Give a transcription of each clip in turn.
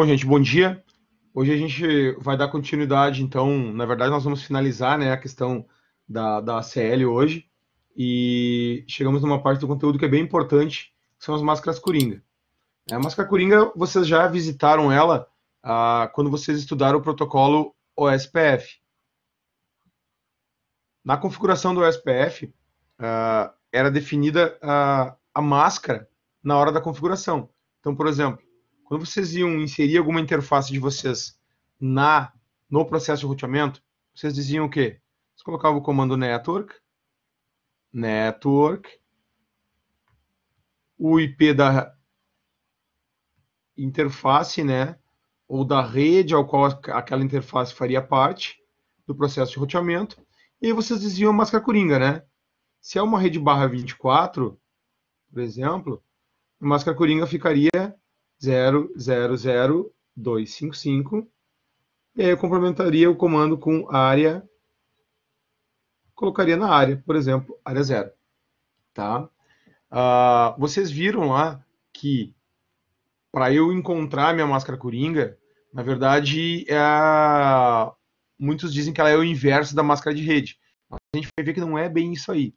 Bom, gente, bom dia. Hoje a gente vai dar continuidade, então, na verdade, nós vamos finalizar né, a questão da, da ACL hoje e chegamos numa parte do conteúdo que é bem importante, que são as máscaras Coringa. A máscara Coringa, vocês já visitaram ela ah, quando vocês estudaram o protocolo OSPF. Na configuração do OSPF, ah, era definida ah, a máscara na hora da configuração. Então, por exemplo, quando vocês iam inserir alguma interface de vocês na no processo de roteamento, vocês diziam o quê? Vocês colocavam o comando network, network, o IP da interface, né? Ou da rede ao qual aquela interface faria parte do processo de roteamento. E aí vocês diziam máscara coringa, né? Se é uma rede barra 24, por exemplo, a máscara coringa ficaria 0,00255. E aí eu complementaria o comando com área, colocaria na área, por exemplo, área zero. Tá? Ah, vocês viram lá que para eu encontrar minha máscara coringa, na verdade, é... muitos dizem que ela é o inverso da máscara de rede. Mas a gente vai ver que não é bem isso aí.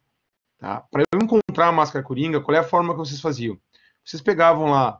Tá? Para eu encontrar a máscara coringa, qual é a forma que vocês faziam? Vocês pegavam lá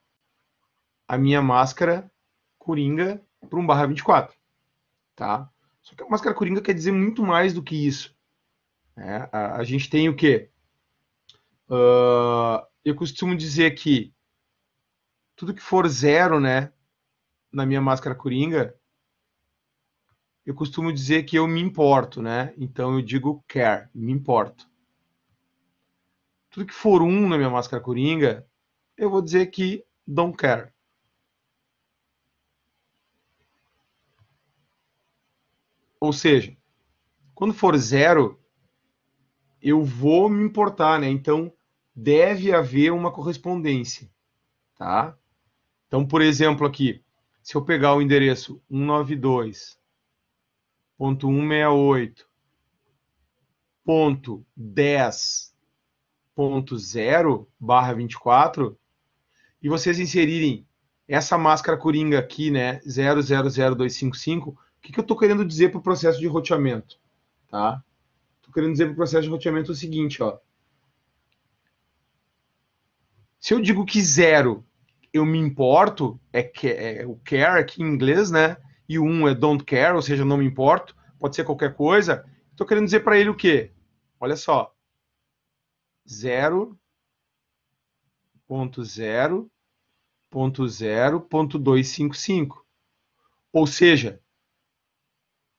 a minha máscara coringa para um barra 24. Tá? Só que a máscara coringa quer dizer muito mais do que isso. É, a, a, gente tem o quê? Uh, eu costumo dizer que tudo que for zero, né, na minha máscara coringa, eu costumo dizer que eu me importo, né? Então eu digo care, me importo. Tudo que for um na minha máscara coringa, eu vou dizer que don't care. Ou seja, quando for zero, eu vou me importar, né? Então, deve haver uma correspondência, tá? Então, por exemplo, aqui, se eu pegar o endereço 192.168.10.0 barra 24, e vocês inserirem essa máscara coringa aqui, né, 000255, o que, que eu estou querendo dizer para o processo de roteamento? Tá? Estou querendo dizer para o processo de roteamento o seguinte, ó. Se eu digo que zero eu me importo, é, que, é o care aqui em inglês, né? E o um é don't care, ou seja, não me importo, pode ser qualquer coisa. Estou querendo dizer para ele o quê? Olha só. 0.0.0.255. Ou seja,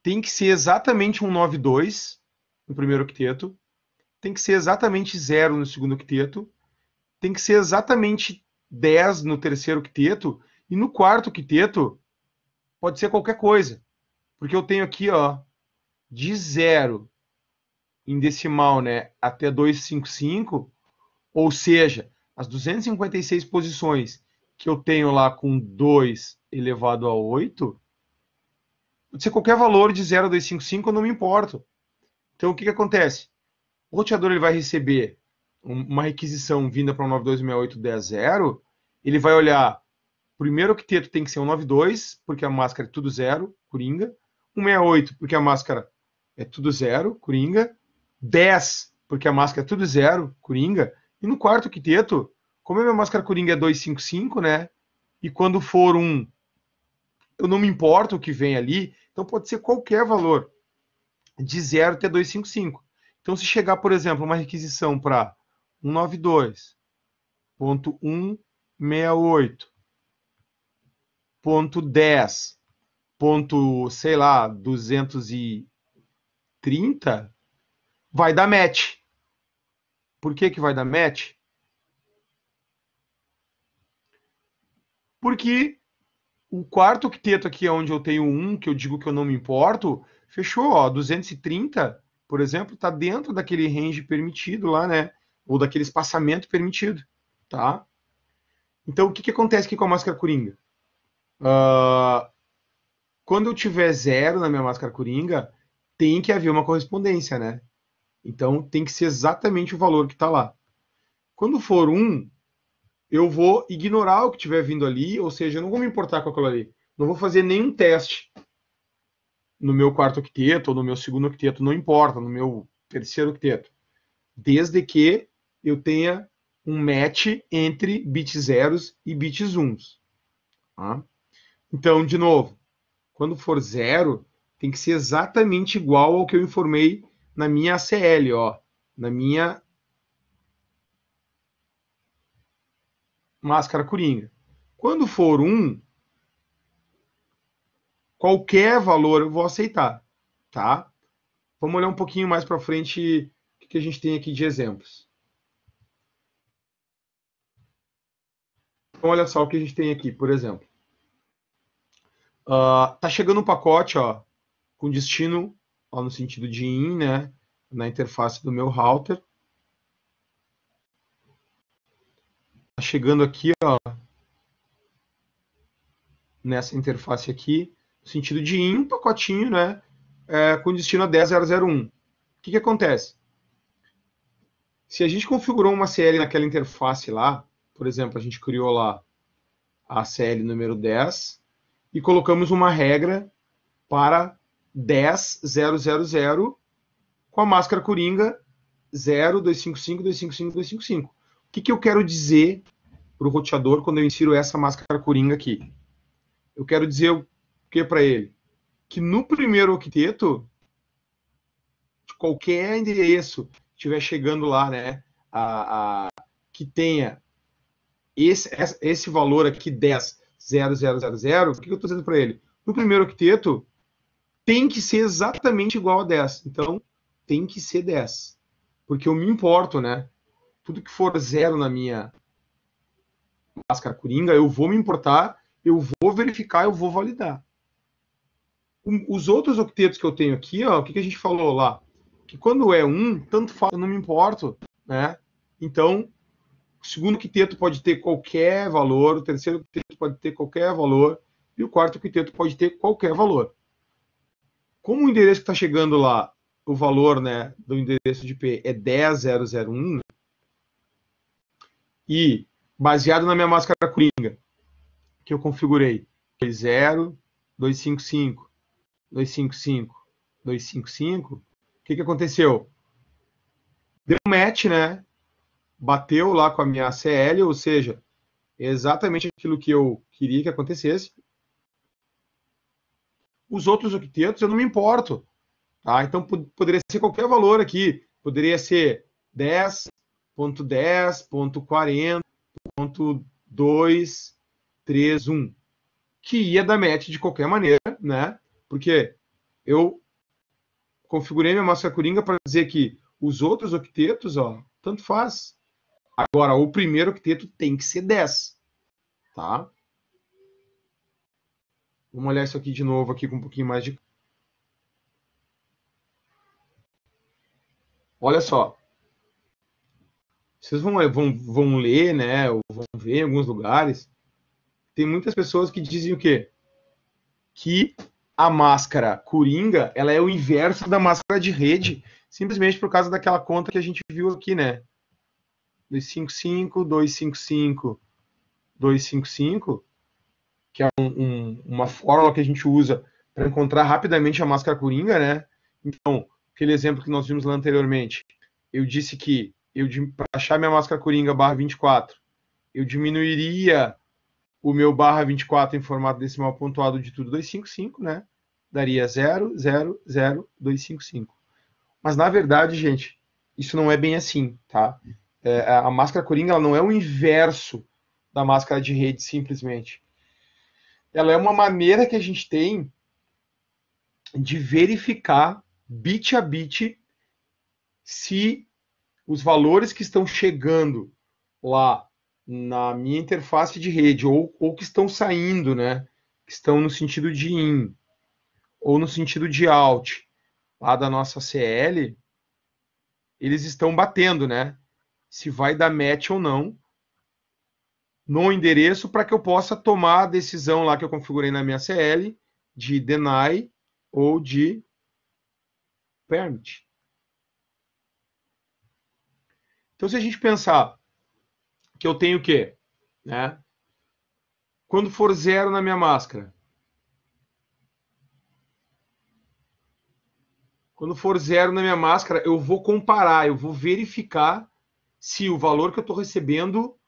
tem que ser exatamente um 9 no primeiro octeto, tem que ser exatamente 0 no segundo octeto, tem que ser exatamente 10 no terceiro octeto, e no quarto octeto pode ser qualquer coisa. Porque eu tenho aqui, ó, de 0 em decimal, né, até 255, ou seja, as 256 posições que eu tenho lá com 2 elevado a 8, Pode ser qualquer valor de 0,255, eu não me importo. Então, o que, que acontece? O roteador ele vai receber uma requisição vinda para o 926810.0, ele vai olhar, primeiro octeto tem que ser um 92, porque a máscara é tudo zero, coringa, 168, porque a máscara é tudo zero, coringa, 10, porque a máscara é tudo zero, coringa, e no quarto octeto, como a minha máscara coringa é 255, né, e quando for um, eu não me importo o que vem ali, então pode ser qualquer valor, de 0 até 255. Então se chegar, por exemplo, uma requisição para 192.168.10, ponto, sei lá, 230, vai dar match. Por que que vai dar match? Porque o quarto octeto aqui é onde eu tenho um, que eu digo que eu não me importo, fechou, ó, 230, por exemplo, está dentro daquele range permitido lá, né? Ou daquele espaçamento permitido, tá? Então, o que, que acontece aqui com a máscara coringa? Uh, quando eu tiver zero na minha máscara coringa, tem que haver uma correspondência, né? Então, tem que ser exatamente o valor que está lá. Quando for um, eu vou ignorar o que estiver vindo ali, ou seja, eu não vou me importar com aquilo ali. Não vou fazer nenhum teste no meu quarto octeto ou no meu segundo octeto, não importa, no meu terceiro octeto. Desde que eu tenha um match entre bits zeros e bits uns. Tá? Então, de novo, quando for zero, tem que ser exatamente igual ao que eu informei na minha ACL, ó, na minha máscara coringa. Quando for um, qualquer valor eu vou aceitar, tá? Vamos olhar um pouquinho mais para frente o que a gente tem aqui de exemplos. Então, olha só o que a gente tem aqui, por exemplo. Uh, tá chegando um pacote, ó, com destino, ó, no sentido de IN, né, na interface do meu router. Tá chegando aqui, ó, nessa interface aqui, no sentido de ir um pacotinho, né, é, com destino a 10001. O que, que acontece? Se a gente configurou uma CL naquela interface lá, por exemplo, a gente criou lá a CL número 10 e colocamos uma regra para 10000 com a máscara coringa 0255255255 que, que eu quero dizer para o roteador quando eu insiro essa máscara coringa aqui? Eu quero dizer o que para ele? Que no primeiro octeto, qualquer endereço que estiver chegando lá, né, a, a que tenha esse, esse valor aqui, 10, 0, 0, 0, 0, o que, que eu estou dizendo para ele? No primeiro octeto, tem que ser exatamente igual a 10. Então, tem que ser 10. Porque eu me importo, né? tudo que for zero na minha máscara coringa, eu vou me importar, eu vou verificar, eu vou validar. Os outros octetos que eu tenho aqui, ó, o que, que a gente falou lá? Que quando é um, tanto faz, eu não me importo, né? Então, o segundo quinteto pode ter qualquer valor, o terceiro quinteto pode ter qualquer valor, e o quarto quinteto pode ter qualquer valor. Como o endereço que está chegando lá, o valor né, do endereço de P é 10001, e baseado na minha máscara coringa que eu configurei 0 255, 255, 255, o que, que aconteceu? Deu um match, né? Bateu lá com a minha CL, ou seja, exatamente aquilo que eu queria que acontecesse. Os outros octetos eu não me importo. Tá? Então poderia ser qualquer valor aqui. Poderia ser 10, ponto 10, ponto 40, ponto 2, 3, 1, que ia dar match de qualquer maneira, né? Porque eu configurei minha máscara coringa para dizer que os outros octetos, ó, tanto faz. Agora, o primeiro octeto tem que ser 10, tá? Vamos olhar isso aqui de novo, aqui com um pouquinho mais de... Olha só, vocês vão, é, vão, vão ler, né, ou vão ver em alguns lugares, tem muitas pessoas que dizem o quê? Que a máscara coringa, ela é o inverso da máscara de rede, simplesmente por causa daquela conta que a gente viu aqui, né? 255, 255, 255, que é um, um, uma fórmula que a gente usa para encontrar rapidamente a máscara coringa, né? Então, aquele exemplo que nós vimos lá anteriormente, eu disse que eu para achar minha máscara coringa barra 24, eu diminuiria o meu barra 24 em formato decimal pontuado de tudo 255, né? Daria 255 Mas na verdade, gente, isso não é bem assim, tá? É, a máscara coringa não é o inverso da máscara de rede simplesmente. Ela é uma maneira que a gente tem de verificar bit a bit se os valores que estão chegando lá na minha interface de rede, ou, ou que estão saindo, né? Que estão no sentido de in, ou no sentido de out, lá da nossa CL, eles estão batendo, né? Se vai dar match ou não no endereço para que eu possa tomar a decisão lá que eu configurei na minha CL de deny ou de permit. Então, se a gente pensar que eu tenho o quê? Né? Quando for zero na minha máscara. Quando for zero na minha máscara, eu vou comparar, eu vou verificar se o valor que eu estou recebendo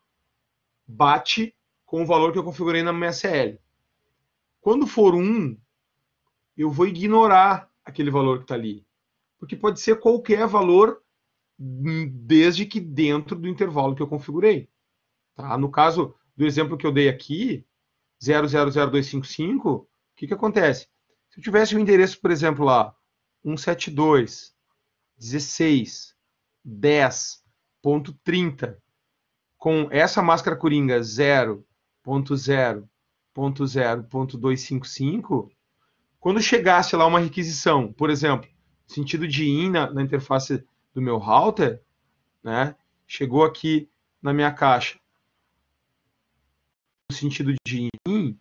bate com o valor que eu configurei na minha CL. Quando for um, eu vou ignorar aquele valor que está ali. Porque pode ser qualquer valor desde que dentro do intervalo que eu configurei. Tá? No caso do exemplo que eu dei aqui, 000255, o que, que acontece? Se eu tivesse o um endereço, por exemplo, lá, 1.72.16.10.30, com essa máscara coringa 0.0.0.255, quando chegasse lá uma requisição, por exemplo, sentido de IN na, na interface do meu router, né, chegou aqui na minha caixa no sentido de in,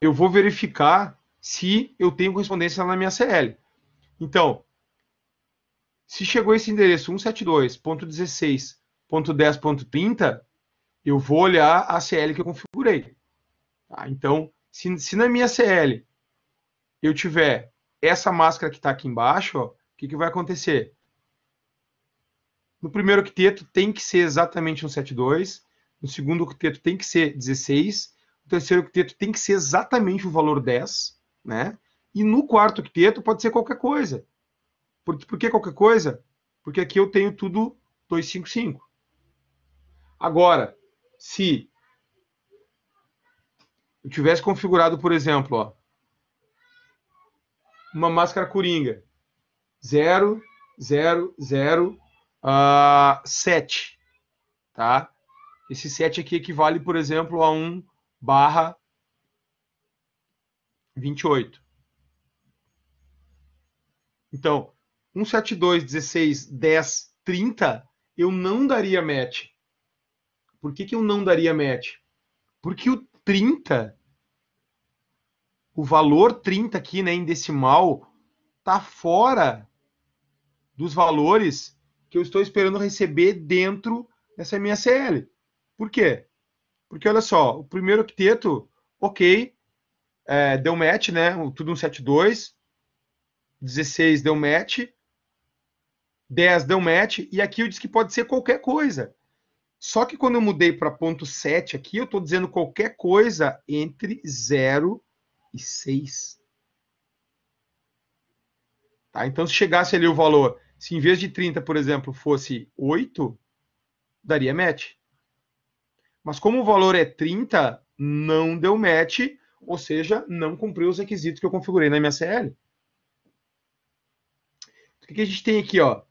eu vou verificar se eu tenho correspondência na minha CL. Então, se chegou esse endereço 172.16.10.30, eu vou olhar a CL que eu configurei. Tá? Então, se, se, na minha CL eu tiver essa máscara que está aqui embaixo, o que, que vai acontecer? No primeiro octeto tem que ser exatamente um 7,2, no segundo octeto tem que ser 16, no terceiro octeto tem que ser exatamente o valor 10, né? E no quarto octeto pode ser qualquer coisa. Por, por que qualquer coisa? Porque aqui eu tenho tudo 255. Agora, se eu tivesse configurado, por exemplo, ó, uma máscara coringa. 0007. Uh, ah, tá? Esse 7 aqui equivale, por exemplo, a 1 barra 28. Então, 172, 16, 10, 30, eu não daria match. Por que, que eu não daria match? Porque o 30 o valor 30 aqui, né, em decimal, tá fora dos valores que eu estou esperando receber dentro dessa minha CL. Por quê? Porque olha só, o primeiro octeto, ok, é, deu match, né? Tudo um 7-2, 16 deu match, 10 deu match, e aqui eu disse que pode ser qualquer coisa. Só que quando eu mudei para ponto 7 aqui, eu estou dizendo qualquer coisa entre 0 e e seis. Tá? Então, se chegasse ali o valor, se em vez de 30, por exemplo, fosse 8, daria match. Mas como o valor é 30, não deu match, ou seja, não cumpriu os requisitos que eu configurei na MSL. O que a gente tem aqui? Ó?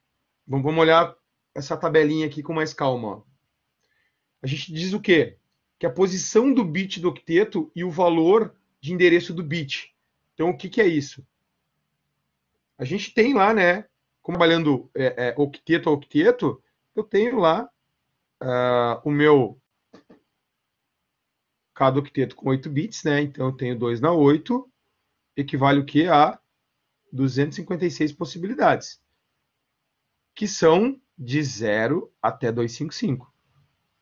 Vamos olhar essa tabelinha aqui com mais calma. A gente diz o quê? Que a posição do bit do octeto e o valor de endereço do bit. Então, o que, que é isso? A gente tem lá, né? Trabalhando é, é, octeto a octeto, eu tenho lá uh, o meu cada octeto com 8 bits, né? Então, eu tenho 2 na 8, equivale o que a 256 possibilidades, que são de 0 até 255.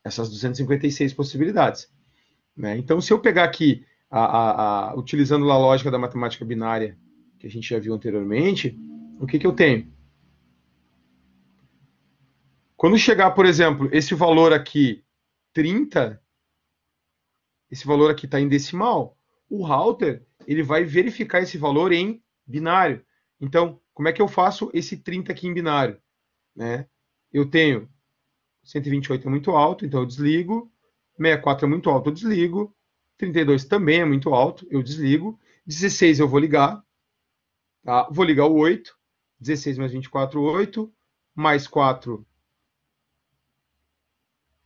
Essas 256 possibilidades. Né? Então, se eu pegar aqui a, a, a, utilizando a lógica da matemática binária que a gente já viu anteriormente, o que, que eu tenho? Quando chegar, por exemplo, esse valor aqui, 30, esse valor aqui está em decimal, o router ele vai verificar esse valor em binário. Então, como é que eu faço esse 30 aqui em binário? Né? Eu tenho 128 é muito alto, então eu desligo, 64 é muito alto, eu desligo, 32 também é muito alto, eu desligo. 16 eu vou ligar. Tá? Vou ligar o 8. 16 mais 24, 8. Mais 4,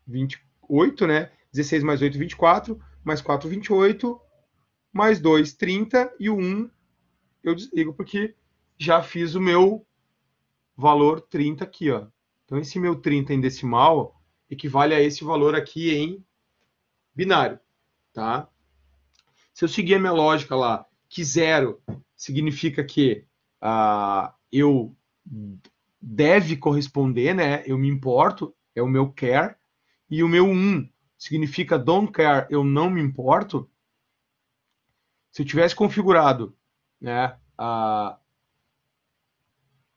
28, né? 16 mais 8, 24. Mais 4, 28. Mais 2, 30. E o 1 eu desligo porque já fiz o meu valor 30 aqui, ó. Então, esse meu 30 em decimal equivale a esse valor aqui em binário tá? Se eu seguir a minha lógica lá, que zero significa que uh, eu deve corresponder, né? Eu me importo, é o meu care, e o meu um significa don't care, eu não me importo. Se eu tivesse configurado, né, a,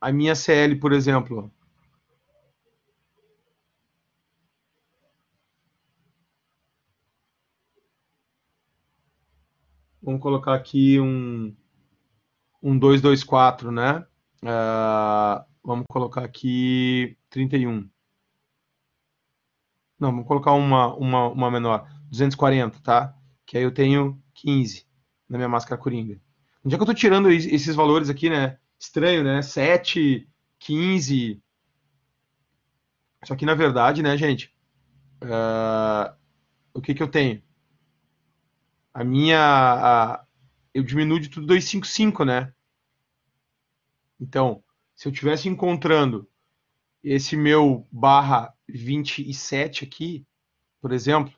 a minha CL, por exemplo, vamos colocar aqui um, um 224, né? Uh, vamos colocar aqui 31. Não, vamos colocar uma, uma, uma menor, 240, tá? Que aí eu tenho 15 na minha máscara coringa. Onde é que eu tô tirando esses valores aqui, né? Estranho, né? 7, 15. Só que na verdade, né, gente? Uh, o que que eu tenho? a minha. A, eu diminuo de tudo 255, né? Então, se eu estivesse encontrando esse meu barra 27 aqui, por exemplo.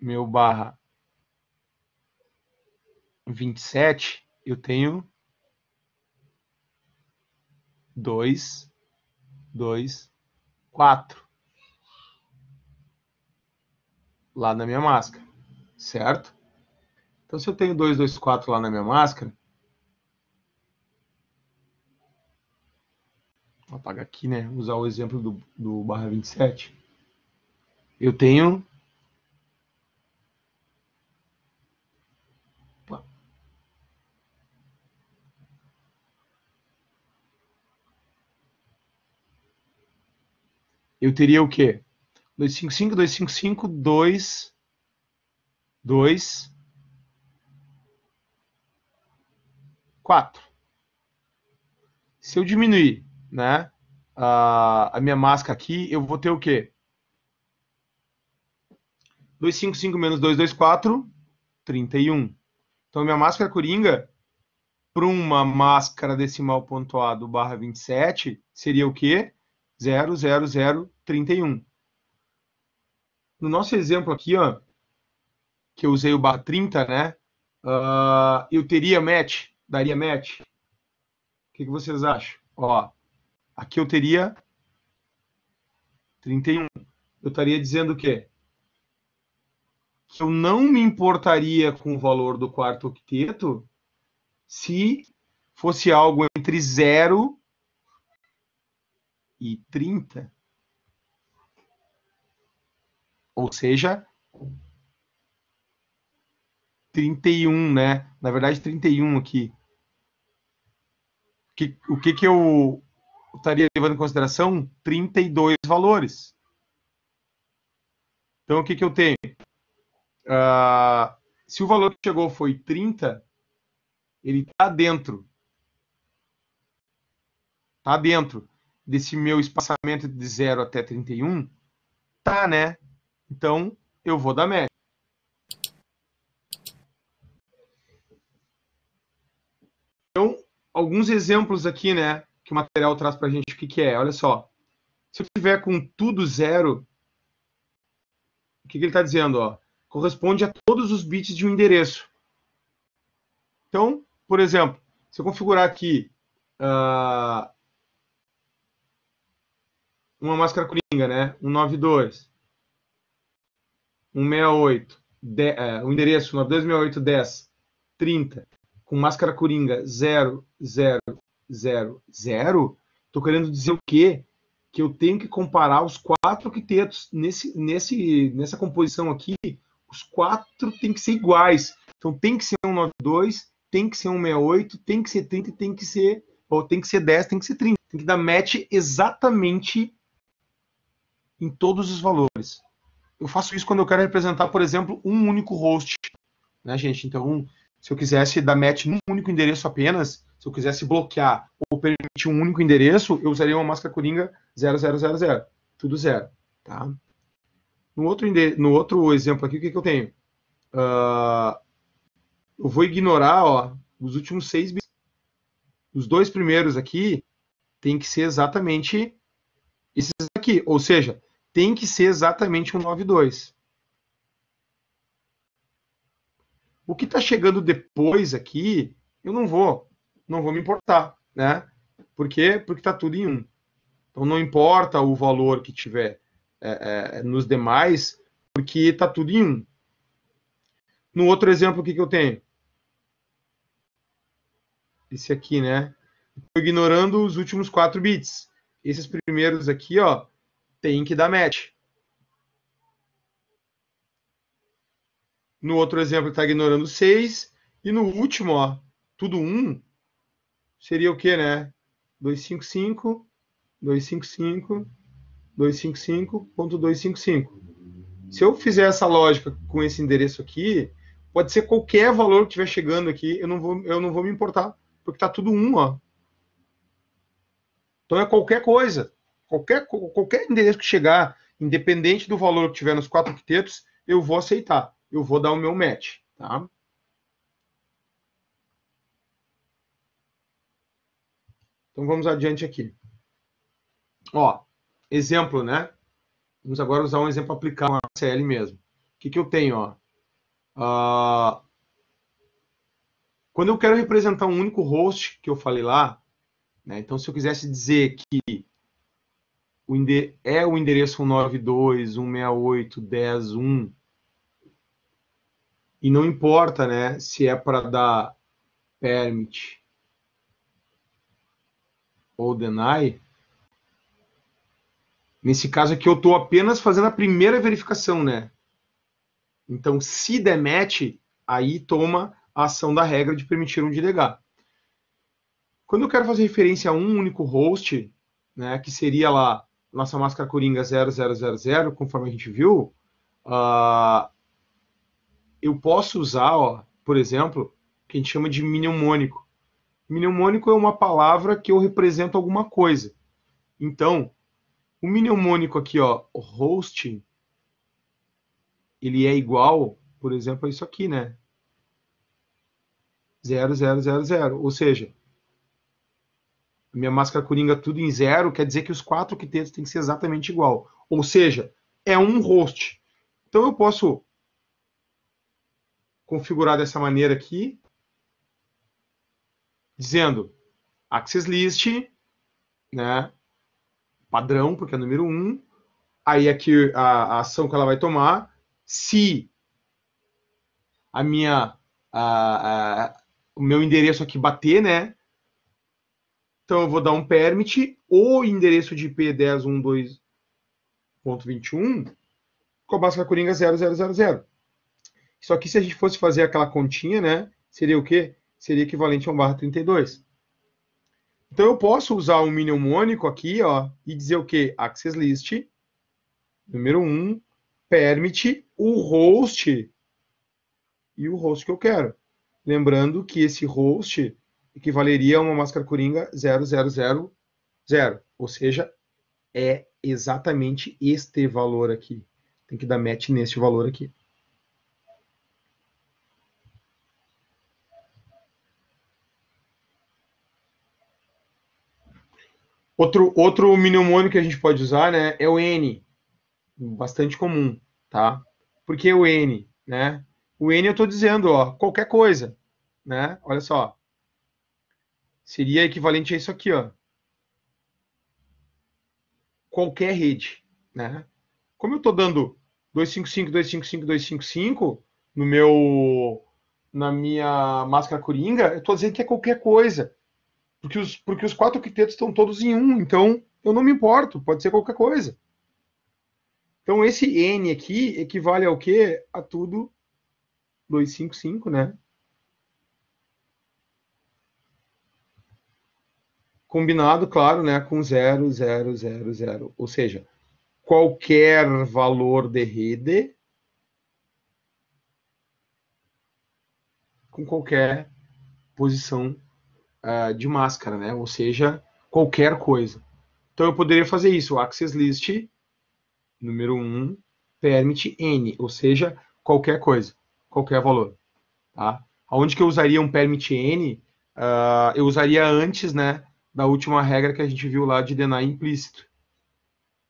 Meu barra 27, eu tenho 2, 2, quatro lá na minha máscara, certo? Então, se eu tenho 2, 2, 4 lá na minha máscara, vou apagar aqui, né? Usar o exemplo do, do barra 27. Eu tenho eu teria o quê? 255, 255, 2, 2, 4. Se eu diminuir né, a, a minha máscara aqui, eu vou ter o quê? 255 menos 224, 31. Então, minha máscara é coringa, para uma máscara decimal pontuado barra 27, seria o quê? 00031. No nosso exemplo aqui, ó, que eu usei o barra 30, né? Uh, eu teria match, daria match. O que, que vocês acham? Ó, aqui eu teria 31. Eu estaria dizendo o quê? Que eu não me importaria com o valor do quarto octeto se fosse algo entre 0 e 30. Ou seja, 31, né? Na verdade, 31 aqui. Que, o que, que eu estaria levando em consideração? 32 valores. Então, o que, que eu tenho? Uh, se o valor que chegou foi 30, ele está dentro. Está dentro desse meu espaçamento de 0 até 31, tá, né? Então, eu vou dar média. Então, alguns exemplos aqui, né, que o material traz pra gente o que que é. Olha só. Se eu tiver com tudo zero, o que, que ele está dizendo, ó? Corresponde a todos os bits de um endereço. Então, por exemplo, se eu configurar aqui uh, uma máscara coringa, né? 192, 168, de, é, o endereço 926810 30, com máscara coringa 0000, tô querendo dizer o quê? Que eu tenho que comparar os quatro quintetos nesse, nesse, nessa composição aqui, os quatro tem que ser iguais. Então tem que ser 192, tem que ser 168, tem que ser 30, tem que ser ou tem que ser 10, tem que ser 30. Tem que dar match exatamente em todos os valores. Eu faço isso quando eu quero representar, por exemplo, um único host, né, gente? Então, se eu quisesse dar match num único endereço apenas, se eu quisesse bloquear ou permitir um único endereço, eu usaria uma máscara coringa 0000, tudo zero, tá? No outro, no outro exemplo aqui, o que, que eu tenho? Uh, eu vou ignorar ó, os últimos seis bits. Os dois primeiros aqui tem que ser exatamente esses aqui. Ou seja, tem que ser exatamente um 9 O que está chegando depois aqui, eu não vou, não vou me importar, né? Por quê? Porque está tudo em um. Então não importa o valor que tiver é, é, é nos demais, porque está tudo em um. No outro exemplo, o que, que eu tenho? Esse aqui, né? Estou ignorando os últimos 4 bits. Esses primeiros aqui, ó, tem que dar match. No outro exemplo, está ignorando 6. E no último, ó, tudo 1, um, seria o que, né? 255, 255, 255.255. Se eu fizer essa lógica com esse endereço aqui, pode ser qualquer valor que estiver chegando aqui, eu não vou, eu não vou me importar, porque está tudo 1, um, ó. Então é qualquer coisa. Qualquer, qualquer endereço que chegar, independente do valor que tiver nos quatro octetos, eu vou aceitar. Eu vou dar o meu match, tá? Então vamos adiante aqui. Ó, exemplo, né? Vamos agora usar um exemplo aplicado a CL mesmo. O que, que eu tenho, ó? Ah, quando eu quero representar um único host que eu falei lá, né? Então se eu quisesse dizer que o é o endereço 192, 168, 10, 1. E não importa, né, se é para dar permit ou deny. Nesse caso aqui eu estou apenas fazendo a primeira verificação, né? Então, se der match, aí toma a ação da regra de permitir um de delegar. Quando eu quero fazer referência a um único host, né, que seria lá nossa máscara Coringa 0000, conforme a gente viu, uh, eu posso usar, ó, por exemplo, o que a gente chama de mnemônico. Mnemônico é uma palavra que eu represento alguma coisa. Então, o mnemônico aqui, ó, hosting, ele é igual, por exemplo, a isso aqui, né? 0000, ou seja, minha máscara coringa tudo em zero, quer dizer que os quatro octetos têm que ser exatamente igual. Ou seja, é um host. Então eu posso configurar dessa maneira aqui, dizendo access list, né, padrão, porque é número 1, um, aí aqui é a, a, ação que ela vai tomar, se a minha, a, a, o meu endereço aqui bater, né, então eu vou dar um permit, o endereço de IP 1012.21 Cobasca Coringa 0000. Só que se a gente fosse fazer aquela continha, né? Seria o quê? Seria equivalente a um barra 32. Então eu posso usar um mnemônico aqui, ó, e dizer o quê? Access list, número 1, permite o host e o host que eu quero. Lembrando que esse host equivaleria a uma máscara coringa 0000, ou seja, é exatamente este valor aqui. Tem que dar match neste valor aqui. Outro, outro mnemônio que a gente pode usar né, é o N, bastante comum, tá? Por que o N? Né? O N eu estou dizendo, ó, qualquer coisa, né? Olha só, seria equivalente a isso aqui, ó. Qualquer rede, né? Como eu estou dando 255, 255, 255 no meu na minha máscara coringa, eu estou dizendo que é qualquer coisa. Porque os, porque os quatro quintetos estão todos em um, então eu não me importo, pode ser qualquer coisa. Então esse N aqui equivale ao quê? A tudo 255, né? combinado, claro, né, com 0. ou seja, qualquer valor de rede com qualquer posição uh, de máscara, né? Ou seja, qualquer coisa. Então eu poderia fazer isso, o access list número 1 permite n, ou seja, qualquer coisa, qualquer valor, tá? Aonde que eu usaria um permit n? Uh, eu usaria antes, né, da última regra que a gente viu lá de deny implícito.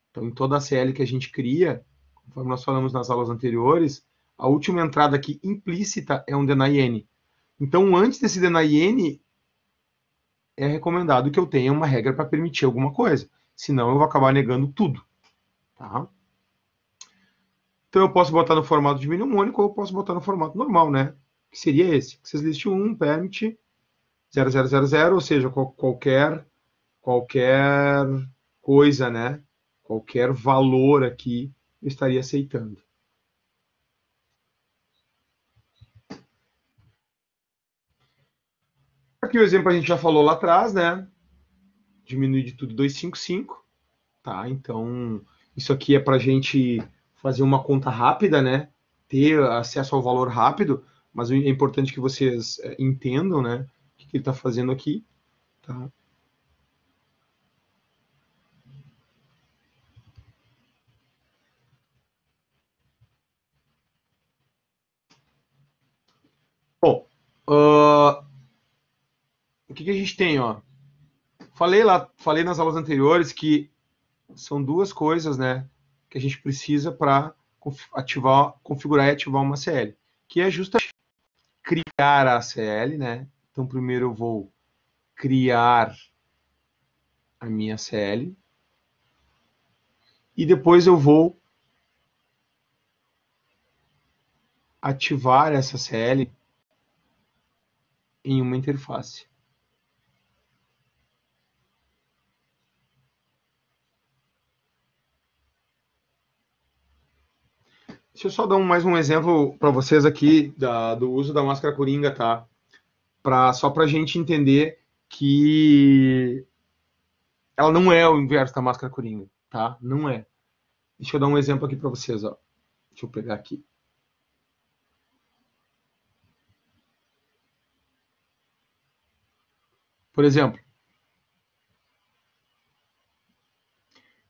Então, em toda a CL que a gente cria, conforme nós falamos nas aulas anteriores, a última entrada aqui implícita é um deny n. Então, antes desse deny n, é recomendado que eu tenha uma regra para permitir alguma coisa. Senão, eu vou acabar negando tudo. Tá? Então, eu posso botar no formato de mínimo único ou eu posso botar no formato normal, né? Que seria esse. Que vocês listam um, permite. 0000, ou seja, qualquer, qualquer coisa, né? Qualquer valor aqui eu estaria aceitando. Aqui o exemplo a gente já falou lá atrás, né? diminuir de tudo 255, tá? Então, isso aqui é para a gente fazer uma conta rápida, né? Ter acesso ao valor rápido, mas é importante que vocês é, entendam, né? que ele está fazendo aqui. Tá? Bom, uh, o que, que a gente tem? Ó? Falei lá, falei nas aulas anteriores que são duas coisas, né, que a gente precisa para ativar, configurar e ativar uma CL, que é justamente criar a CL, né, então, primeiro eu vou criar a minha CL e depois eu vou ativar essa CL em uma interface. Deixa eu só dar um, mais um exemplo para vocês aqui da, do uso da máscara coringa, tá? só para a gente entender que ela não é o inverso da máscara coringa, tá? Não é. Deixa eu dar um exemplo aqui para vocês, ó. Deixa eu pegar aqui. Por exemplo,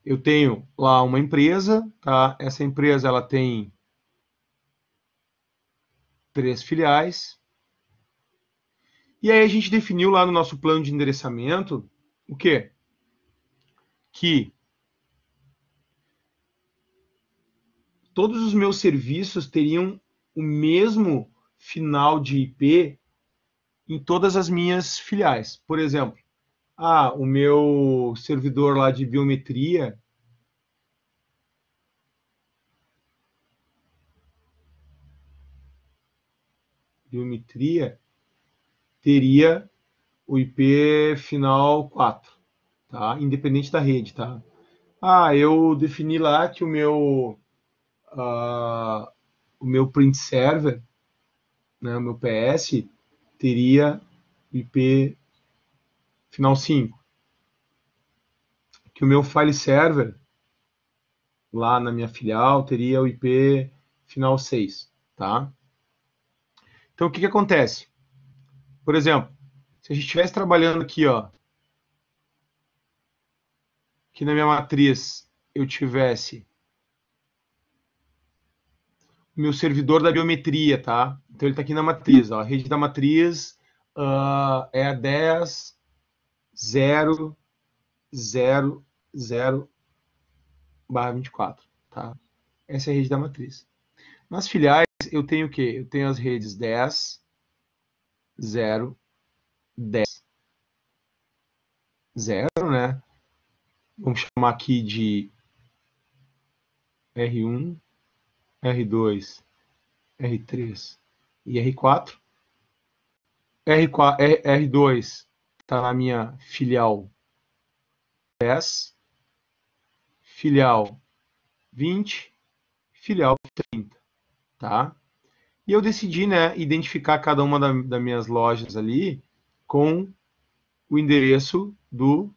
eu tenho lá uma empresa, tá? Essa empresa ela tem três filiais. E aí a gente definiu lá no nosso plano de endereçamento o quê? Que todos os meus serviços teriam o mesmo final de IP em todas as minhas filiais. Por exemplo, ah, o meu servidor lá de biometria biometria teria o IP final 4, tá? Independente da rede, tá? Ah, eu defini lá que o meu uh, o meu print server, né, o meu PS teria IP final 5. Que o meu file server lá na minha filial teria o IP final 6, tá? Então o que que acontece? Por exemplo, se a gente estivesse trabalhando aqui, ó, que na minha matriz eu tivesse o meu servidor da biometria, tá? Então ele está aqui na matriz, ó, a rede da matriz uh, é a 10, 0, 0, 0, barra 24, tá? Essa é a rede da matriz. Nas filiais, eu tenho o quê? Eu tenho as redes 10, 0, 10. 0, né? Vamos chamar aqui de R1, R2, R3 e R4. R4 R, 1 r 2 r 3 e r 4 r 4 r 2 está na minha filial 10, filial 20, filial 30, tá? E eu decidi, né, identificar cada uma da, das minhas lojas ali com o endereço do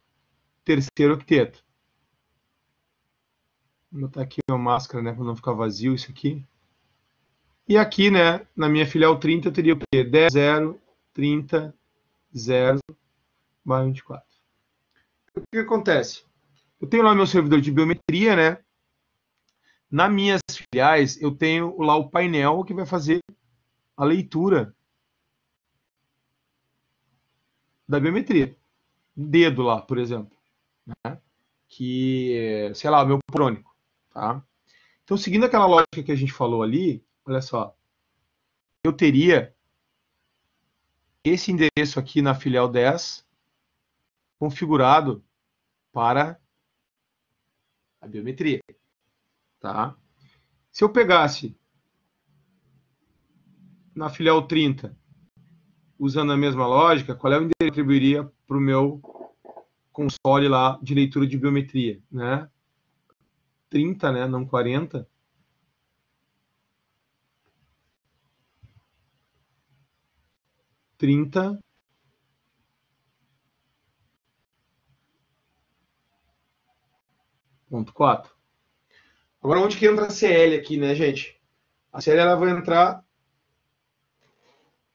terceiro octeto. Vou botar aqui a máscara, né, para não ficar vazio isso aqui. E aqui, né, na minha filial 30, eu teria o quê? 10, 0, 30, 0, 24. O que acontece? Eu tenho lá meu servidor de biometria, né? Na minhas filiais, eu tenho lá o painel que vai fazer a leitura da biometria. Dedo lá, por exemplo. Né? Que, sei lá, meu prônico. Tá? Então, seguindo aquela lógica que a gente falou ali, olha só. Eu teria esse endereço aqui na filial 10 configurado para a biometria. Tá? Se eu pegasse na filial 30, usando a mesma lógica, qual é o endereço que eu atribuiria para o meu console lá de leitura de biometria, né? 30, né? Não 40. Trinta ponto quatro. Agora onde que entra a CL aqui, né, gente? A CL ela vai entrar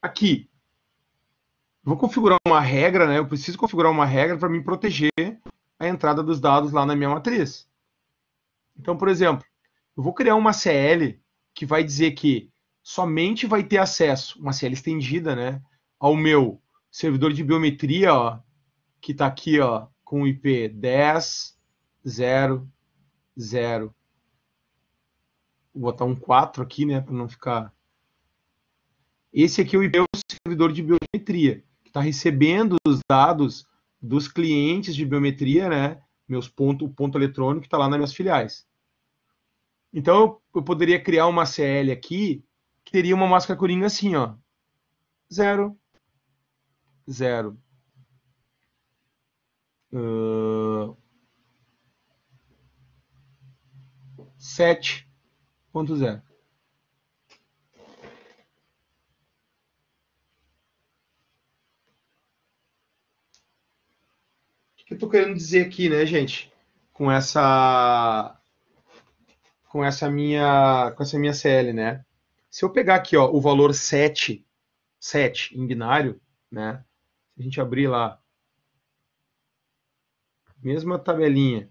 aqui, vou configurar uma regra, né? Eu preciso configurar uma regra para me proteger a entrada dos dados lá na minha matriz. Então, por exemplo, eu vou criar uma CL que vai dizer que somente vai ter acesso, uma CL estendida, né, ao meu servidor de biometria, ó, que está aqui, ó, com o IP 10 0 0 Vou botar um 4 aqui, né, para não ficar esse aqui o IP é o servidor de biometria, que está recebendo os dados dos clientes de biometria, né? Meus ponto, o ponto eletrônico que está lá nas minhas filiais. Então eu poderia criar uma CL aqui que teria uma máscara coringa assim, ó. Zero. Zero. Uh, 7.0. que eu tô querendo dizer aqui, né, gente? Com essa com essa minha com essa minha CL, né? Se eu pegar aqui, ó, o valor 7, 7 em binário, né? Se a gente abrir lá mesma tabelinha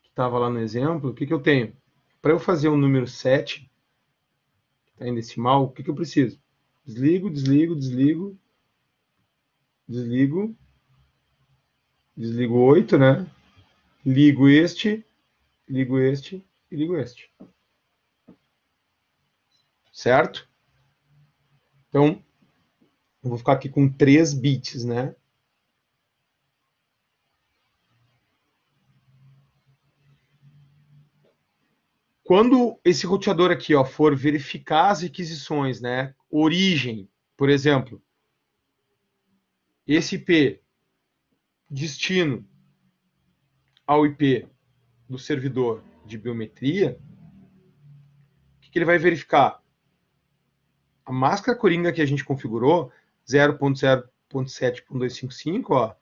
que estava lá no exemplo, o que que eu tenho? Para eu fazer o um número 7 que está em decimal, o que que eu preciso? Desligo, desligo, desligo, desligo, Desligo oito, né? Ligo este, ligo este e ligo este. Certo? Então, eu vou ficar aqui com três bits, né? Quando esse roteador aqui ó, for verificar as requisições, né? Origem, por exemplo, esse IP destino ao IP do servidor de biometria, o que, que ele vai verificar? A máscara coringa que a gente configurou, 0.0.7.255, ó,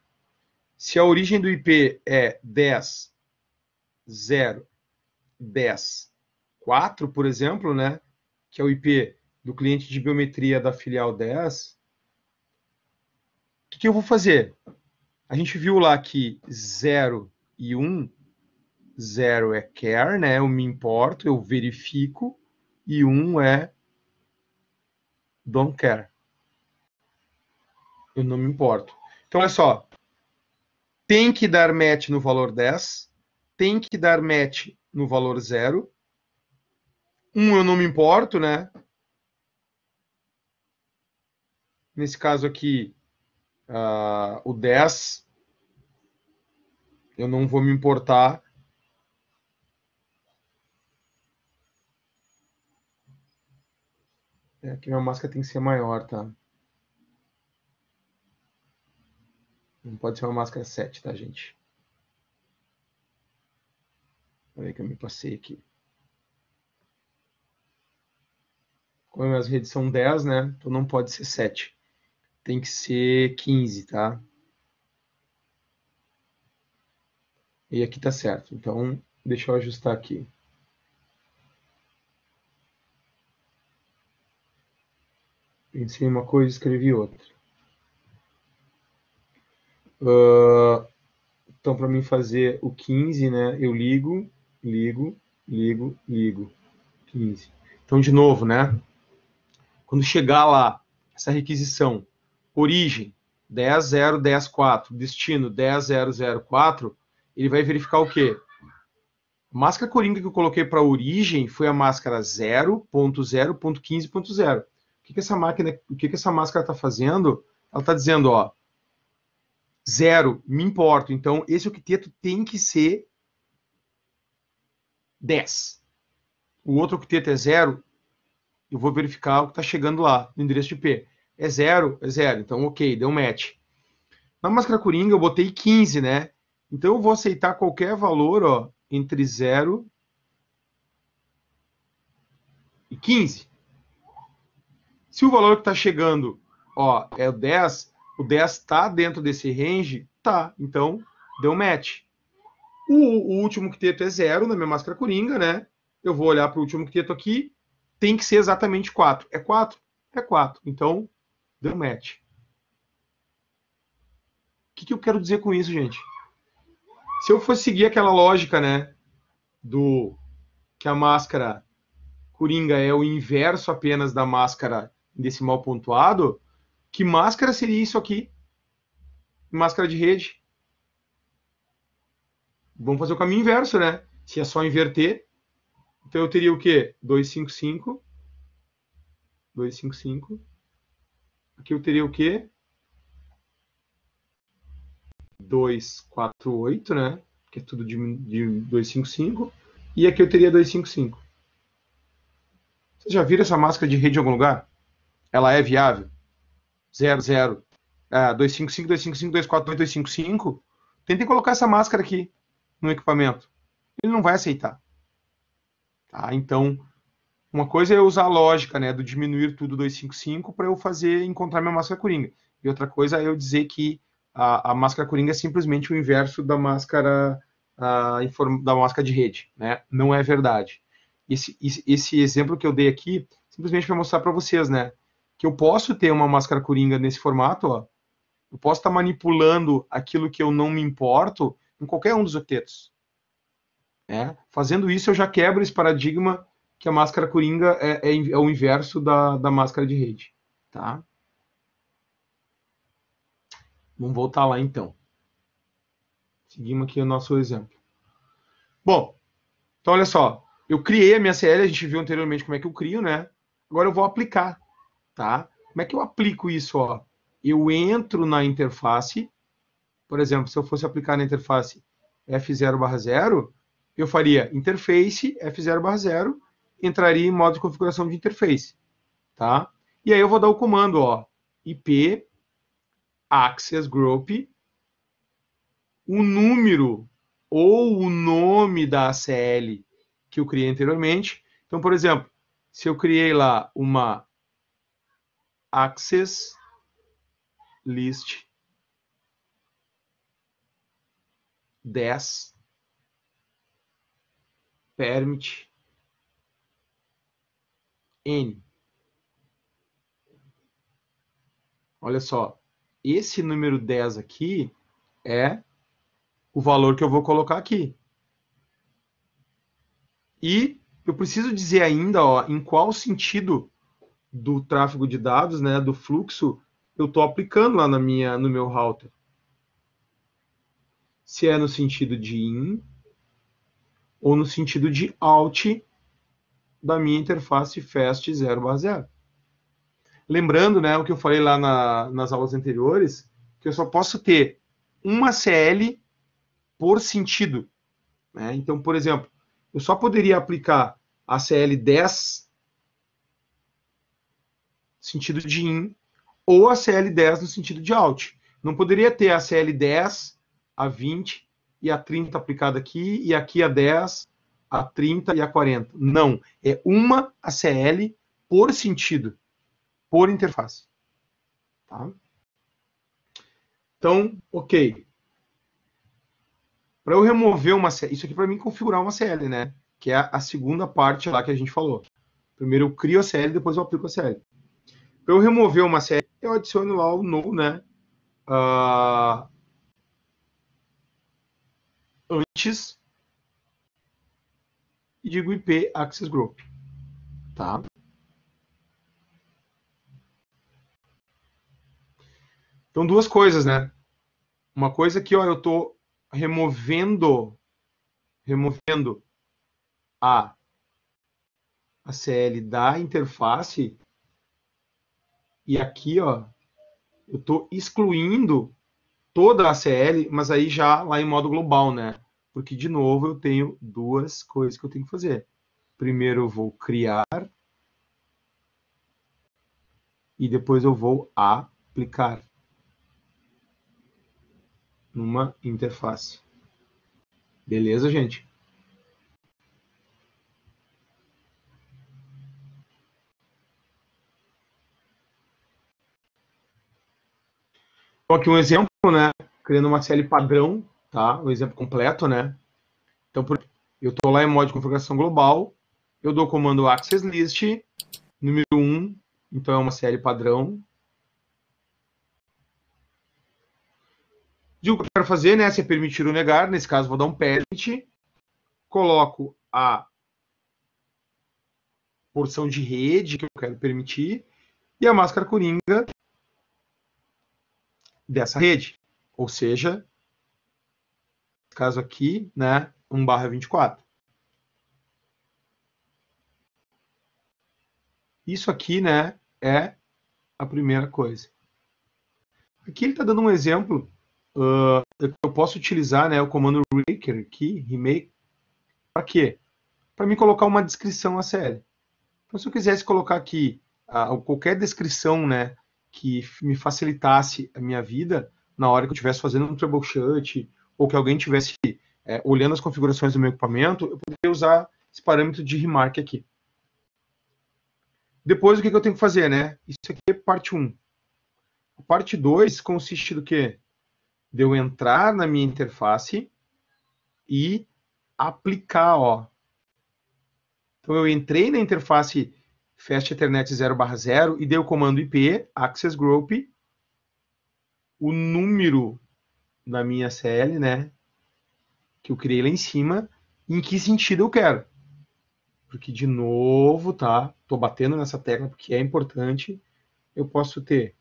se a origem do IP é 10, 0, 10, 4, por exemplo, né, que é o IP do cliente de biometria da filial 10, o que, que eu vou fazer? A gente viu lá que 0 e 1, um, 0 é care, né? Eu me importo, eu verifico, e 1 um é don't care. Eu não me importo. Então, olha só. Tem que dar match no valor 10, tem que dar match no valor 0. 1 um, eu não me importo, né? Nesse caso aqui, Uh, o 10, eu não vou me importar. É, aqui minha máscara tem que ser maior, tá? Não pode ser uma máscara 7, tá, gente? Peraí que eu me passei aqui. Como as redes são 10, né? Então não pode ser 7 tem que ser 15, tá? E aqui tá certo. Então, deixa eu ajustar aqui. Pensei uma coisa e escrevi outra. Uh, então, para mim fazer o 15, né, eu ligo, ligo, ligo, ligo. 15. Então, de novo, né? Quando chegar lá, essa requisição, origem 10010.4, destino 10004, ele vai verificar o quê? A máscara coringa que eu coloquei para origem foi a máscara 0.0.15.0. O que, que essa máquina, o que, que essa máscara está fazendo? Ela está dizendo, ó, zero, me importo. Então, esse octeto tem que ser 10. O outro octeto é zero, eu vou verificar o que está chegando lá no endereço de IP é zero, é zero. Então, ok, deu match. Na máscara coringa eu botei 15, né? Então eu vou aceitar qualquer valor, ó, entre 0 e 15. Se o valor que está chegando, ó, é o 10, o 10 está dentro desse range, tá. Então, deu match. O, o último quinteto é zero na minha máscara coringa, né? Eu vou olhar para o último quinteto aqui, tem que ser exatamente 4. É 4? É 4. Então, deu match. O que, que eu quero dizer com isso, gente? Se eu fosse seguir aquela lógica, né, do que a máscara coringa é o inverso apenas da máscara decimal pontuado, que máscara seria isso aqui? Máscara de rede. Vamos fazer o caminho inverso, né? Se é só inverter, então eu teria o quê? 255, 255, Aqui eu teria o quê? 2, 4, 8, né? Que é tudo de, de 2, 5, 5. E aqui eu teria 2, 5, 5. Vocês já viram essa máscara de rede em algum lugar? Ela é viável? 0, 0. Ah, 255, 255, 248, 255. Tentem colocar essa máscara aqui no equipamento. Ele não vai aceitar. Tá? Então, uma coisa é usar a lógica, né, do diminuir tudo 255 para eu fazer encontrar minha máscara coringa. E outra coisa é eu dizer que a, a máscara coringa é simplesmente o inverso da máscara da máscara de rede, né? Não é verdade. Esse, esse exemplo que eu dei aqui, simplesmente para mostrar para vocês, né, que eu posso ter uma máscara coringa nesse formato, ó. Eu posso estar tá manipulando aquilo que eu não me importo em qualquer um dos octetos. É? Fazendo isso, eu já quebro esse paradigma que a máscara coringa é, é, é o inverso da, da máscara de rede, tá? Vamos voltar lá então. Seguimos aqui o nosso exemplo. Bom, então olha só. Eu criei a minha CL, a gente viu anteriormente como é que eu crio, né? Agora eu vou aplicar, tá? Como é que eu aplico isso, ó? Eu entro na interface, por exemplo, se eu fosse aplicar na interface F0 barra 0, eu faria interface F0 barra 0 entraria em modo de configuração de interface, tá? E aí eu vou dar o comando, ó, IP access group, o número ou o nome da ACL que eu criei anteriormente. Então, por exemplo, se eu criei lá uma access list 10 permit n. Olha só, esse número 10 aqui é o valor que eu vou colocar aqui. E eu preciso dizer ainda ó, em qual sentido do tráfego de dados, né, do fluxo, eu estou aplicando lá na minha, no meu router. Se é no sentido de in ou no sentido de out da minha interface fast 0 barra 0. Lembrando, né, o que eu falei lá na, nas aulas anteriores, que eu só posso ter uma CL por sentido. Né? Então, por exemplo, eu só poderia aplicar a CL 10 sentido de in ou a CL 10 no sentido de out. Não poderia ter a CL 10, a 20 e a 30 aplicada aqui, e aqui a 10 a 30 e a 40. Não, é uma ACL por sentido, por interface. Tá? Então, ok. Para eu remover uma CL, isso aqui é para mim configurar uma CL, né? Que é a segunda parte lá que a gente falou. Primeiro eu crio a CL, depois eu aplico a CL. Para eu remover uma CL, eu adiciono lá o novo né? Uh... antes e digo IP Access Group. Tá? Então, duas coisas, né? Uma coisa é que ó, eu estou removendo, removendo a, a CL da interface e aqui, ó, eu estou excluindo toda a CL, mas aí já lá em modo global, né? porque de novo eu tenho duas coisas que eu tenho que fazer. Primeiro eu vou criar e depois eu vou aplicar numa interface. Beleza, gente? aqui um exemplo, né? Criando uma série padrão tá? O exemplo completo, né? Então, por, eu estou lá em modo de configuração global, eu dou o comando access list, número 1, então é uma série padrão. Digo o que eu quero fazer, né? Se é permitir ou negar, nesse caso vou dar um permit, coloco a porção de rede que eu quero permitir e a máscara coringa dessa rede, ou seja, caso aqui, né, 1 barra 24. Isso aqui, né, é a primeira coisa. Aqui ele está dando um exemplo uh, eu posso utilizar né, o comando remaker aqui, remake, para quê? Para me colocar uma descrição à série. Então, se eu quisesse colocar aqui uh, qualquer descrição né, que me facilitasse a minha vida, na hora que eu estivesse fazendo um troubleshoot, ou que alguém tivesse é, olhando as configurações do meu equipamento, eu poderia usar esse parâmetro de remark aqui. Depois, o que, que eu tenho que fazer, né? Isso aqui é parte 1. A parte 2 consiste do quê? De eu entrar na minha interface e aplicar, ó. Então, eu entrei na interface Fast Ethernet 0/0 e dei o comando IP, access group, o número da minha CL, né? Que eu criei lá em cima, em que sentido eu quero. Porque, de novo, tá? Tô batendo nessa tecla porque é importante. Eu posso ter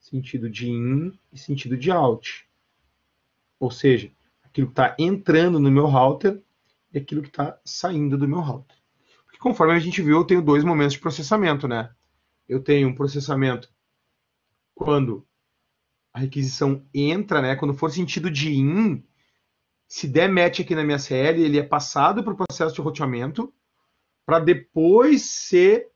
sentido de in e sentido de out. Ou seja, aquilo que está entrando no meu router e aquilo que está saindo do meu router. Porque conforme a gente viu, eu tenho dois momentos de processamento, né? Eu tenho um processamento quando a requisição entra, né? Quando for sentido de in, se der match aqui na minha CL, ele é passado para o processo de roteamento para depois ser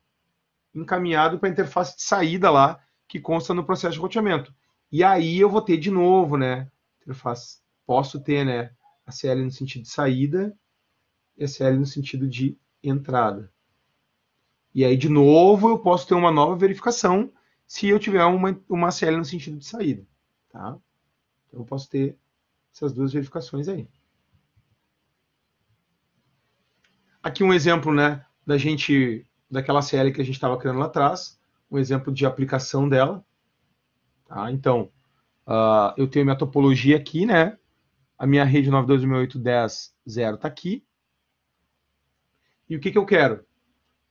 encaminhado para a interface de saída lá que consta no processo de roteamento. E aí eu vou ter de novo, né? Interface, posso ter, né? A CL no sentido de saída e a CL no sentido de entrada. E aí, de novo, eu posso ter uma nova verificação se eu tiver uma, uma CL no sentido de saída. Tá? Então, eu posso ter essas duas verificações aí. Aqui um exemplo né, da gente, daquela série que a gente estava criando lá atrás, um exemplo de aplicação dela. Tá? Então, uh, eu tenho minha topologia aqui, né? A minha rede 928.10.0 está aqui. E o que, que eu quero?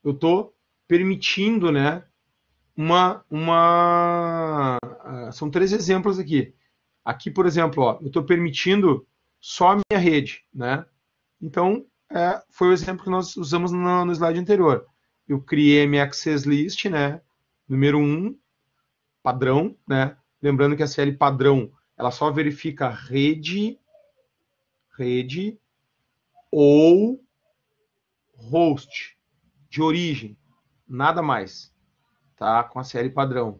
Eu estou permitindo né, uma, uma. Ah, são três exemplos aqui. Aqui, por exemplo, ó, eu estou permitindo só a minha rede, né? Então, é, foi o exemplo que nós usamos no, no slide anterior. Eu criei a minha access list, né? Número 1, um, padrão, né? Lembrando que a CL padrão, ela só verifica rede, rede ou host de origem, nada mais tá? Com a série padrão.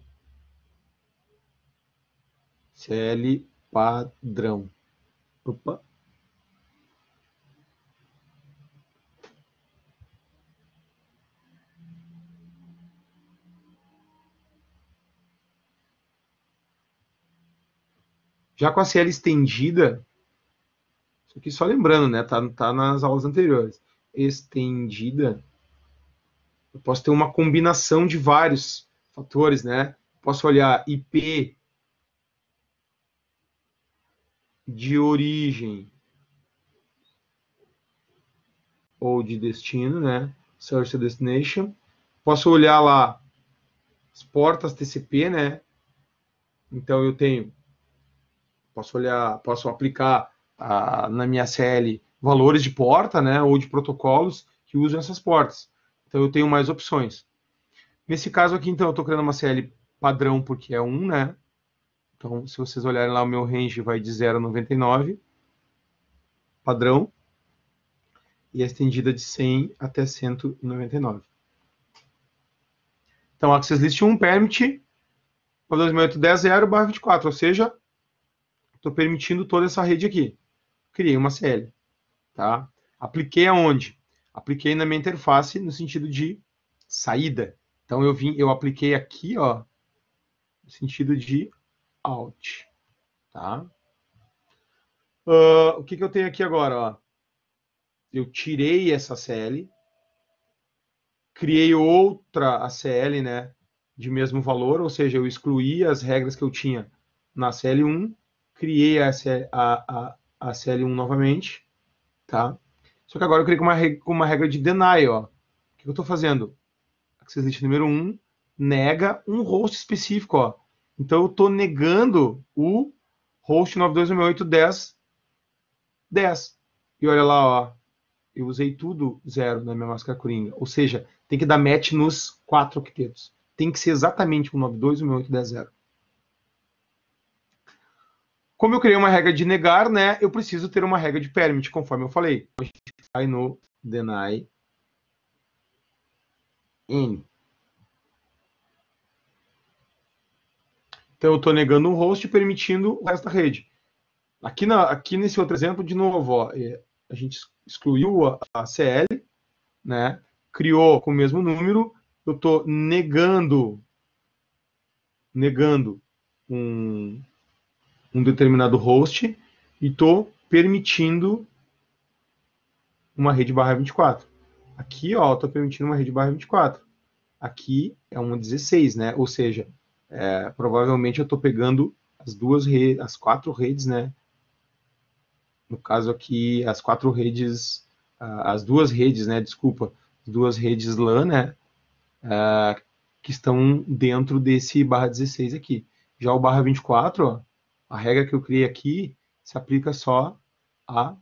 CL padrão. Opa. Já com a série estendida, isso aqui só lembrando, né? Tá, tá nas aulas anteriores. Estendida eu posso ter uma combinação de vários fatores, né? Posso olhar IP de origem ou de destino, né? Source destination. Posso olhar lá as portas TCP, né? Então eu tenho posso olhar, posso aplicar a, ah, na minha CL valores de porta, né, ou de protocolos que usam essas portas. Então eu tenho mais opções. Nesse caso aqui, então, eu estou criando uma CL padrão porque é 1, né? Então, se vocês olharem lá, o meu range vai de 0 a 99, padrão, e a é estendida de 100 até 199. Então, access list 1 permite valor 10, 0, barra 24, ou seja, estou permitindo toda essa rede aqui. Criei uma CL, tá? Apliquei aonde? apliquei na minha interface no sentido de saída. Então eu vim, eu apliquei aqui, ó, no sentido de out, tá? Uh, o que, que eu tenho aqui agora, ó? Eu tirei essa CL, criei outra CL, né, de mesmo valor, ou seja, eu excluí as regras que eu tinha na CL1, criei a, a, a, a CL1 novamente, tá? Só que agora eu criei com uma, regra, com uma regra de deny, ó. O que eu estou fazendo? Access list número 1 um, nega um host específico, ó. Então eu estou negando o host 929810 10. E olha lá, ó. Eu usei tudo zero na minha máscara coringa. Ou seja, tem que dar match nos quatro octetos. Tem que ser exatamente o 92, 10, 0. Como eu criei uma regra de negar, né, eu preciso ter uma regra de permit, conforme eu falei. A gente sai no deny in. Então eu estou negando um host e permitindo o resto da rede. Aqui, na, aqui nesse outro exemplo, de novo, ó, é, a gente excluiu a, a CL, né, criou com o mesmo número, eu estou negando negando um, um determinado host e estou permitindo uma rede barra 24. Aqui, ó, estou permitindo uma rede barra 24. Aqui é uma 16, né? Ou seja, é, provavelmente eu estou pegando as duas redes, as quatro redes, né? No caso aqui, as quatro redes, as duas redes, né? Desculpa, duas redes LAN, né? É, que estão dentro desse barra 16 aqui. Já o barra 24, ó, a regra que eu criei aqui se aplica só a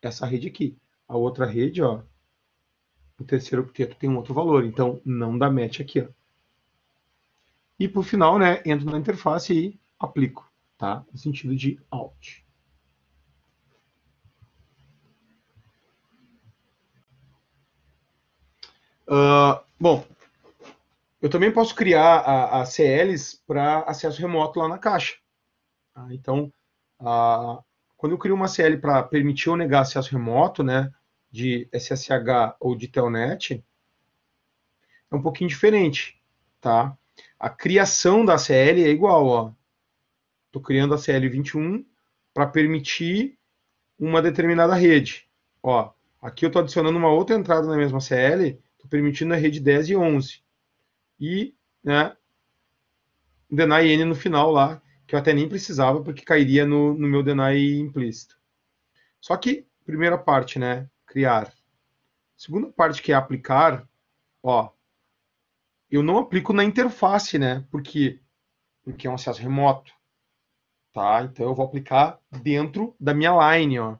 essa rede aqui. A outra rede, ó, o terceiro octeto tem um outro valor, então não dá match aqui, ó. E por final, né, entro na interface e aplico, tá? No sentido de alt. Uh, bom, eu também posso criar a, a CLs para acesso remoto lá na caixa. Tá? Então, a, quando eu crio uma CL para permitir ou negar acesso remoto, né, de SSH ou de Telnet, é um pouquinho diferente, tá? A criação da CL é igual, ó. Tô criando a CL 21 para permitir uma determinada rede. Ó, aqui eu tô adicionando uma outra entrada na mesma CL, tô permitindo a rede 10 e 11. E, né, deny n no final lá, que eu até nem precisava, porque cairia no, no meu deny implícito. Só que, primeira parte, né? Criar. Segunda parte, que é aplicar, ó, eu não aplico na interface, né? Porque, porque é um acesso remoto. Tá? Então eu vou aplicar dentro da minha line, ó,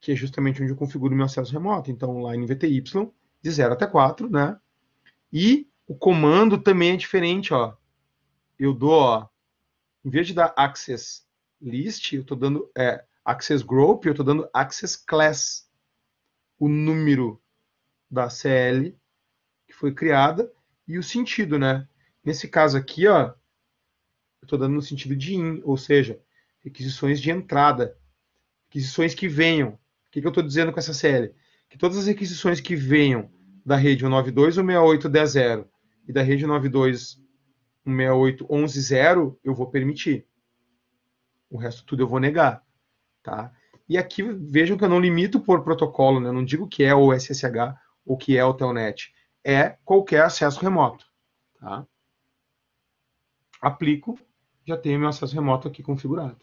que é justamente onde eu configuro meu acesso remoto. Então, line VTY de 0 até 4, né? E o comando também é diferente, ó. Eu dou, ó, em vez de dar access list, eu estou dando é, access group, eu estou dando access class, o número da CL que foi criada e o sentido, né? Nesse caso aqui, ó, eu estou dando no sentido de in, ou seja, requisições de entrada, requisições que venham. O que, que eu estou dizendo com essa CL? Que todas as requisições que venham da rede 192, e da rede 92, um eu vou permitir. O resto tudo eu vou negar, tá? E aqui vejam que eu não limito por protocolo, né? Eu não digo que é o SSH ou que é o Telnet. É qualquer acesso remoto, tá? Aplico, já tenho meu acesso remoto aqui configurado.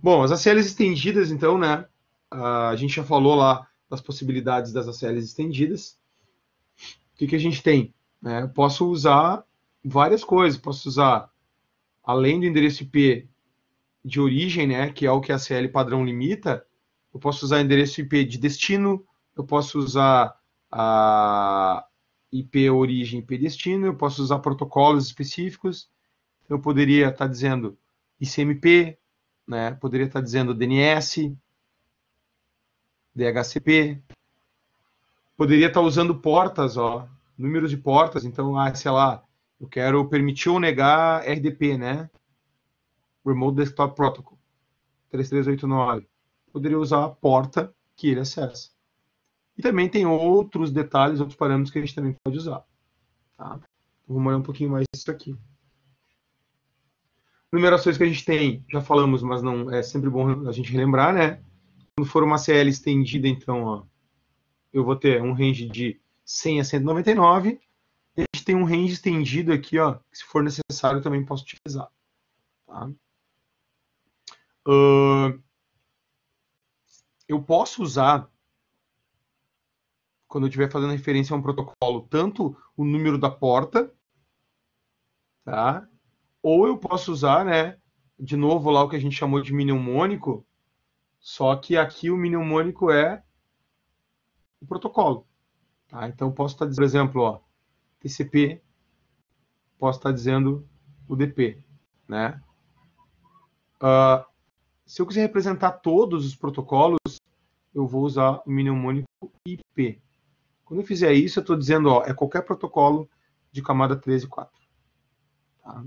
Bom, as ACLs estendidas, então, né? Ah, a gente já falou lá das possibilidades das ACLs estendidas. O que, que a gente tem? Né? Eu posso usar várias coisas, posso usar além do endereço IP de origem, né, que é o que a CL padrão limita, eu posso usar endereço IP de destino, eu posso usar a IP origem, IP destino, eu posso usar protocolos específicos, eu poderia estar tá dizendo ICMP, né, poderia estar tá dizendo DNS, DHCP, poderia estar tá usando portas, ó, número de portas, então, ah, sei lá, eu quero permitir ou negar RDP, né? Remote Desktop Protocol 3389. Poderia usar a porta que ele acessa. E também tem outros detalhes, outros parâmetros que a gente também pode usar. Tá? Então, vamos olhar um pouquinho mais isso aqui. Numerações que a gente tem, já falamos, mas não é sempre bom a gente relembrar, né? Quando for uma CL estendida, então, ó, eu vou ter um range de 100 a 199. a gente tem um range estendido aqui, ó, que se for necessário também posso utilizar. Tá? Uh, eu posso usar, quando eu estiver fazendo referência a um protocolo, tanto o número da porta, tá? ou eu posso usar, né, de novo lá o que a gente chamou de mnemônico, só que aqui o mnemônico é o protocolo. Tá? Então, posso estar, por exemplo, ó, TCP, posso estar dizendo UDP. Né? Uh, se eu quiser representar todos os protocolos, eu vou usar o mnemônico IP. Quando eu fizer isso, eu estou dizendo, ó, é qualquer protocolo de camada 13 e 4. Tá?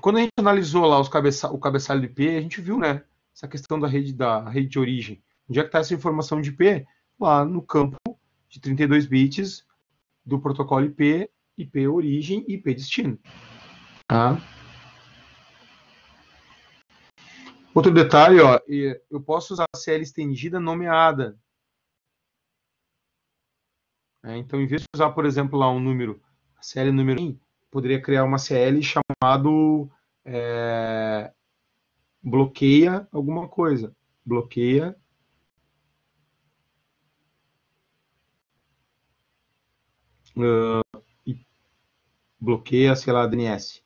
Quando a gente analisou lá os cabeça, o cabeçalho do IP, a gente viu né, essa questão da rede, da rede de origem. Onde é que está essa informação de IP? Lá no campo de 32 bits do protocolo IP, IP origem e IP destino. Tá? Outro detalhe, ó, eu posso usar a CL estendida nomeada. É, então, em vez de usar, por exemplo, lá um número, a série número 1, poderia criar uma CL chamado é, bloqueia alguma coisa. Bloqueia uh, e bloqueia, sei lá, DNS.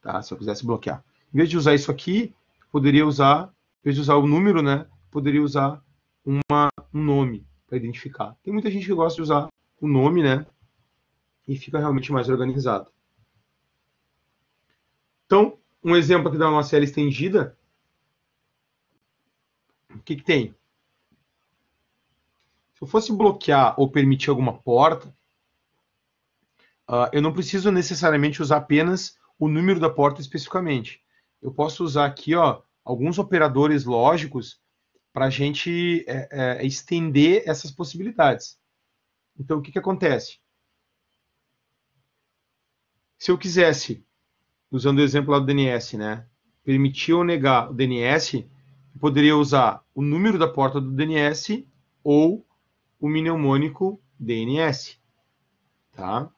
Tá? Se eu quisesse bloquear. Em vez de usar isso aqui, poderia usar, em vez de usar o número, né? Poderia usar uma, um nome para identificar. Tem muita gente que gosta de usar o nome, né? E fica realmente mais organizado. Então, um exemplo aqui da nossa série estendida. O que, que tem? Se eu fosse bloquear ou permitir alguma porta, ah, eu não preciso necessariamente usar apenas o número da porta especificamente. Eu posso usar aqui ó, alguns operadores lógicos para a gente é, é, estender essas possibilidades. Então, o que, que acontece? Se eu quisesse, usando o exemplo lá do DNS, né, permitir ou negar o DNS, eu poderia usar o número da porta do DNS ou o mnemônico DNS. Tá?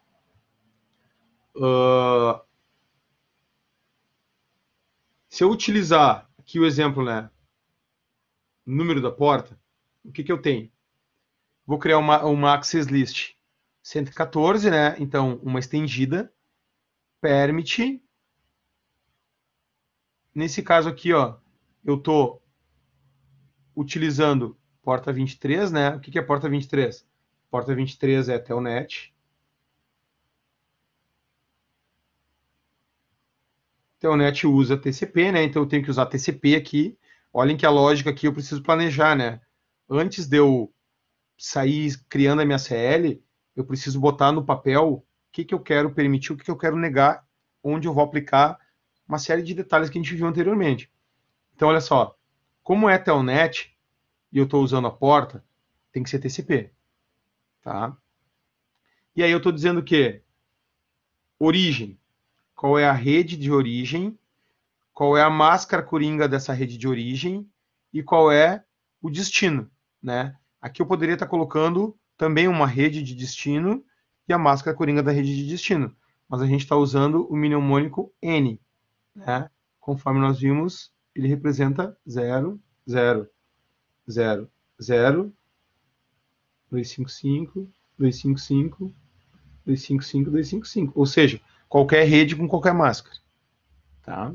Uh, se eu utilizar aqui o exemplo, né? Número da porta, o que, que eu tenho? Vou criar uma, uma access list 114, né? Então, uma estendida, permit. Nesse caso aqui, ó, eu tô utilizando porta 23, né? O que, que é porta 23? Porta 23 é telnet. Então, net usa TCP, né? Então, eu tenho que usar TCP aqui. Olhem que a lógica aqui eu preciso planejar, né? Antes de eu sair criando a minha CL, eu preciso botar no papel o que, que eu quero permitir, o que, que eu quero negar, onde eu vou aplicar uma série de detalhes que a gente viu anteriormente. Então, olha só, como é telnet e eu estou usando a porta, tem que ser TCP, tá? E aí eu estou dizendo que origem, qual é a rede de origem, qual é a máscara coringa dessa rede de origem e qual é o destino, né? Aqui eu poderia estar colocando também uma rede de destino e a máscara coringa da rede de destino, mas a gente está usando o mnemônico N, né? Conforme nós vimos, ele representa 0, 0, 0, 0, 255, 255, 255, 255. Ou seja, qualquer rede com qualquer máscara. Tá?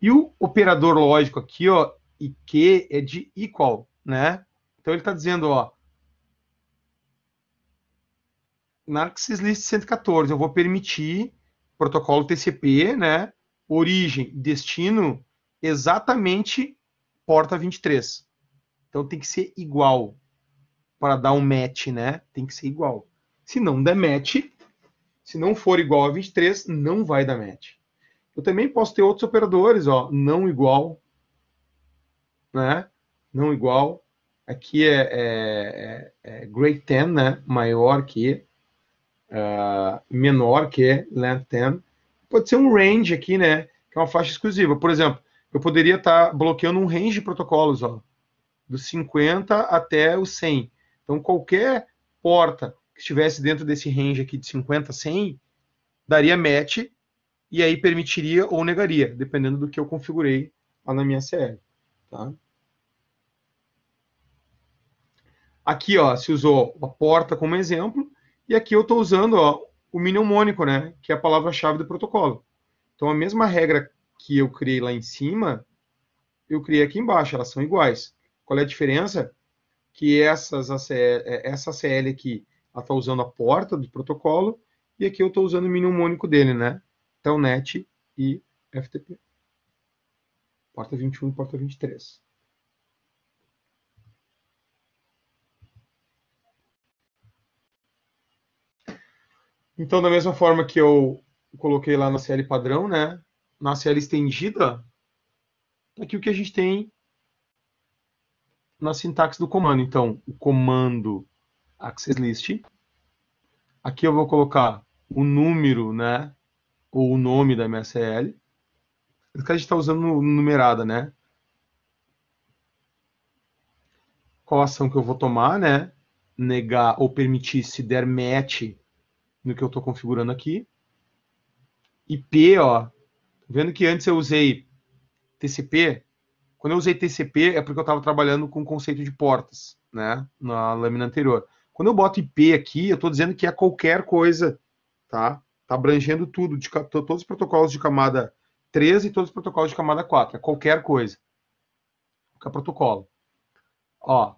E o operador lógico aqui, ó, IQ é de equal, né? Então ele está dizendo, ó, List 114, eu vou permitir protocolo TCP, né? Origem, destino, exatamente porta 23. Então tem que ser igual para dar um match, né? Tem que ser igual. Se não der match, se não for igual a 23, não vai dar match. Eu também posso ter outros operadores, ó, não igual, né? Não igual. Aqui é, é, é, é 10, né? Maior que, uh, menor que length 10. Pode ser um range aqui, né? Que é uma faixa exclusiva. Por exemplo, eu poderia estar tá bloqueando um range de protocolos, ó, dos 50 até os 100. Então, qualquer porta estivesse dentro desse range aqui de 50 a 100, daria match e aí permitiria ou negaria, dependendo do que eu configurei lá na minha CL. Tá? Aqui ó, se usou a porta como exemplo, e aqui eu estou usando ó, o mnemônico, né, que é a palavra-chave do protocolo. Então a mesma regra que eu criei lá em cima, eu criei aqui embaixo, elas são iguais. Qual é a diferença? Que essas é, essa CL aqui ela está usando a porta do protocolo, e aqui eu estou usando o mínimo mônico dele, né? Telnet e FTP. Porta 21 e porta 23. Então, da mesma forma que eu coloquei lá na série padrão, né? Na série estendida, aqui o que a gente tem na sintaxe do comando. Então, o comando access list. Aqui eu vou colocar o número, né? Ou o nome da minha CL. Esse cara a gente está usando numerada, né? Qual ação que eu vou tomar, né? Negar ou permitir se der match no que eu estou configurando aqui. IP, ó. Tá vendo que antes eu usei TCP. Quando eu usei TCP é porque eu estava trabalhando com o conceito de portas, né? Na lâmina anterior. Quando eu boto IP aqui, eu estou dizendo que é qualquer coisa, tá? Está abrangendo tudo, de, todos os protocolos de camada 3 e todos os protocolos de camada 4, é qualquer coisa. Qualquer protocolo. Ó,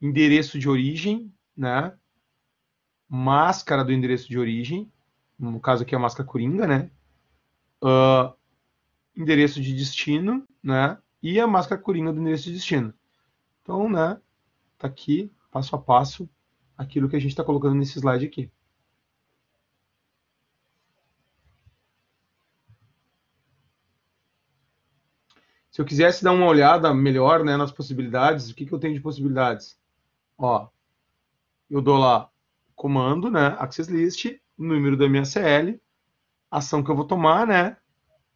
endereço de origem, né? Máscara do endereço de origem, no caso aqui é a máscara coringa, né? Uh, endereço de destino, né? E a máscara coringa do endereço de destino. Então, né? está aqui, passo a passo, aquilo que a gente está colocando nesse slide aqui. Se eu quisesse dar uma olhada melhor né, nas possibilidades, o que, que eu tenho de possibilidades? Ó, eu dou lá comando, né, access list, número da minha CL, ação que eu vou tomar, né?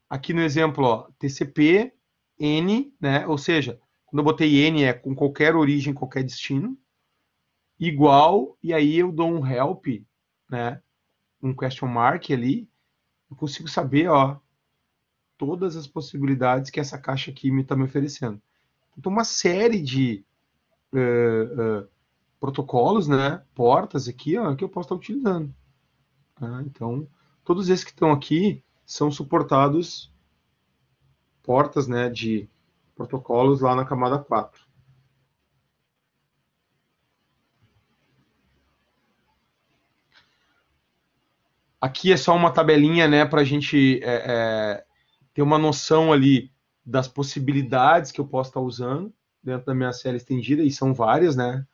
Aqui no exemplo, ó, TCP N, né? Ou seja, quando eu botei N é com qualquer origem, qualquer destino. Igual, e aí eu dou um help, né? Um question mark ali. Eu consigo saber, ó, todas as possibilidades que essa caixa aqui me está me oferecendo. Então, uma série de uh, uh, protocolos, né? Portas aqui, ó, que eu posso estar tá utilizando. Ah, então, todos esses que estão aqui são suportados portas, né? De protocolos lá na camada 4. Aqui é só uma tabelinha né, para a gente é, é, ter uma noção ali das possibilidades que eu posso estar tá usando dentro da minha série estendida, e são várias, né?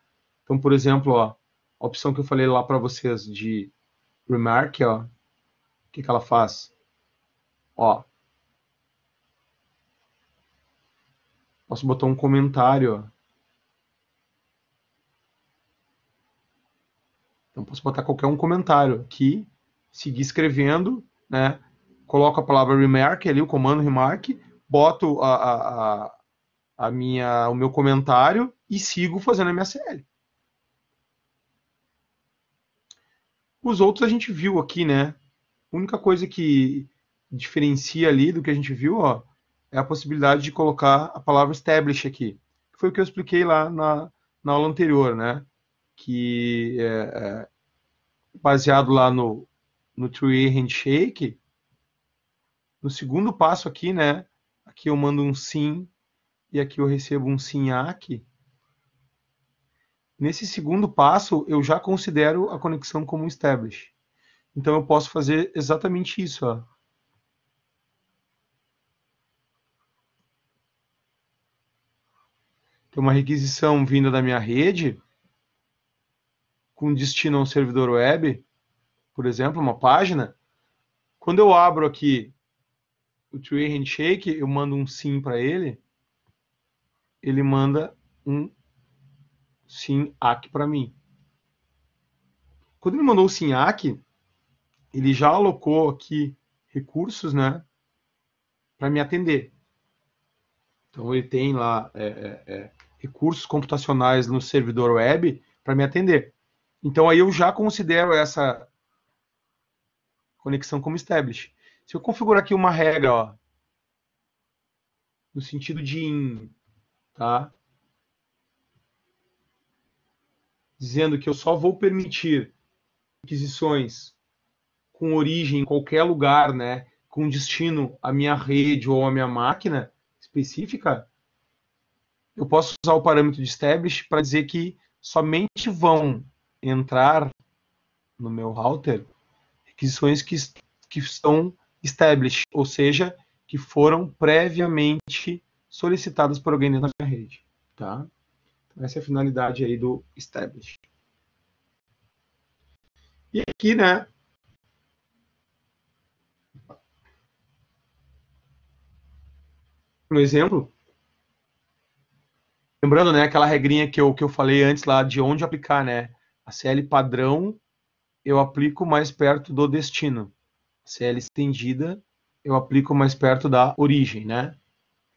Então, por exemplo, ó, a opção que eu falei lá para vocês de Remark, ó, o que, que ela faz? Ó, Posso botar um comentário. Ó. Então posso botar qualquer um comentário aqui, seguir escrevendo, né? Coloco a palavra remark ali, o comando remark, boto a, a, a, a minha, o meu comentário e sigo fazendo a minha série. Os outros a gente viu aqui, né? A única coisa que diferencia ali do que a gente viu, ó, é a possibilidade de colocar a palavra establish aqui. Foi o que eu expliquei lá na, na aula anterior, né? Que é, é, baseado lá no, no Three Handshake, no segundo passo aqui, né? Aqui eu mando um sim e aqui eu recebo um sim ack. Nesse segundo passo, eu já considero a conexão como establish. Então eu posso fazer exatamente isso. Ó. tem uma requisição vinda da minha rede com destino a um servidor web, por exemplo, uma página, quando eu abro aqui o Tree Handshake, eu mando um sim para ele, ele manda um sim aqui para mim. Quando ele mandou o sim aqui, ele já alocou aqui recursos, né, para me atender. Então ele tem lá é, é, é, recursos computacionais no servidor web para me atender. Então aí eu já considero essa conexão como established. Se eu configurar aqui uma regra, ó, no sentido de in, tá? Dizendo que eu só vou permitir aquisições com origem em qualquer lugar, né, com destino à minha rede ou à minha máquina específica, eu posso usar o parâmetro de establish para dizer que somente vão entrar no meu router requisições que, que estão established, ou seja, que foram previamente solicitadas por alguém dentro da minha rede. Tá? Então, essa é a finalidade aí do establish. E aqui, né? Um exemplo, Lembrando, né, aquela regrinha que eu, que eu falei antes lá de onde aplicar, né? A CL padrão eu aplico mais perto do destino. A CL estendida eu aplico mais perto da origem, né?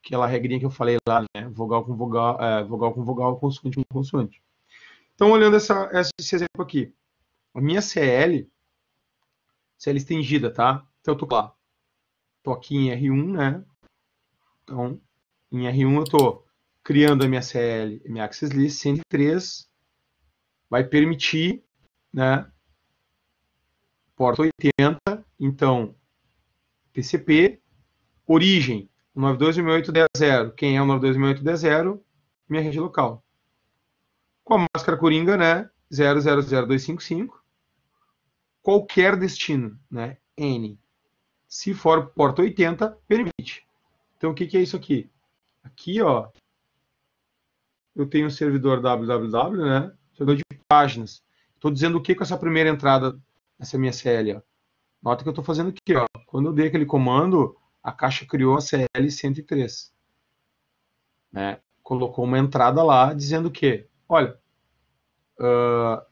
Aquela regrinha que eu falei lá, né? Vogal com vogal, é, vogal com vogal, consoante com consoante. Então, olhando essa, esse exemplo aqui, a minha CL, CL estendida, tá? Então, eu tô lá. Tô aqui em R1, né? Então, em R1 eu tô criando MSL e MAxis List 103, vai permitir, né, porta 80, então, TCP, origem, 92.1.8.10.0, quem é o 92.1.8.10.0, minha rede local. Com a máscara coringa, né, 000255, qualquer destino, né, N. Se for porta 80, permite. Então, o que, que é isso aqui? Aqui, ó, eu tenho o um servidor www, né? Servidor de páginas. Estou dizendo o que com essa primeira entrada, essa minha CL. Ó. Nota que eu estou fazendo aqui, ó. Quando eu dei aquele comando, a caixa criou a CL 103. Né? Colocou uma entrada lá dizendo o que, olha, uh,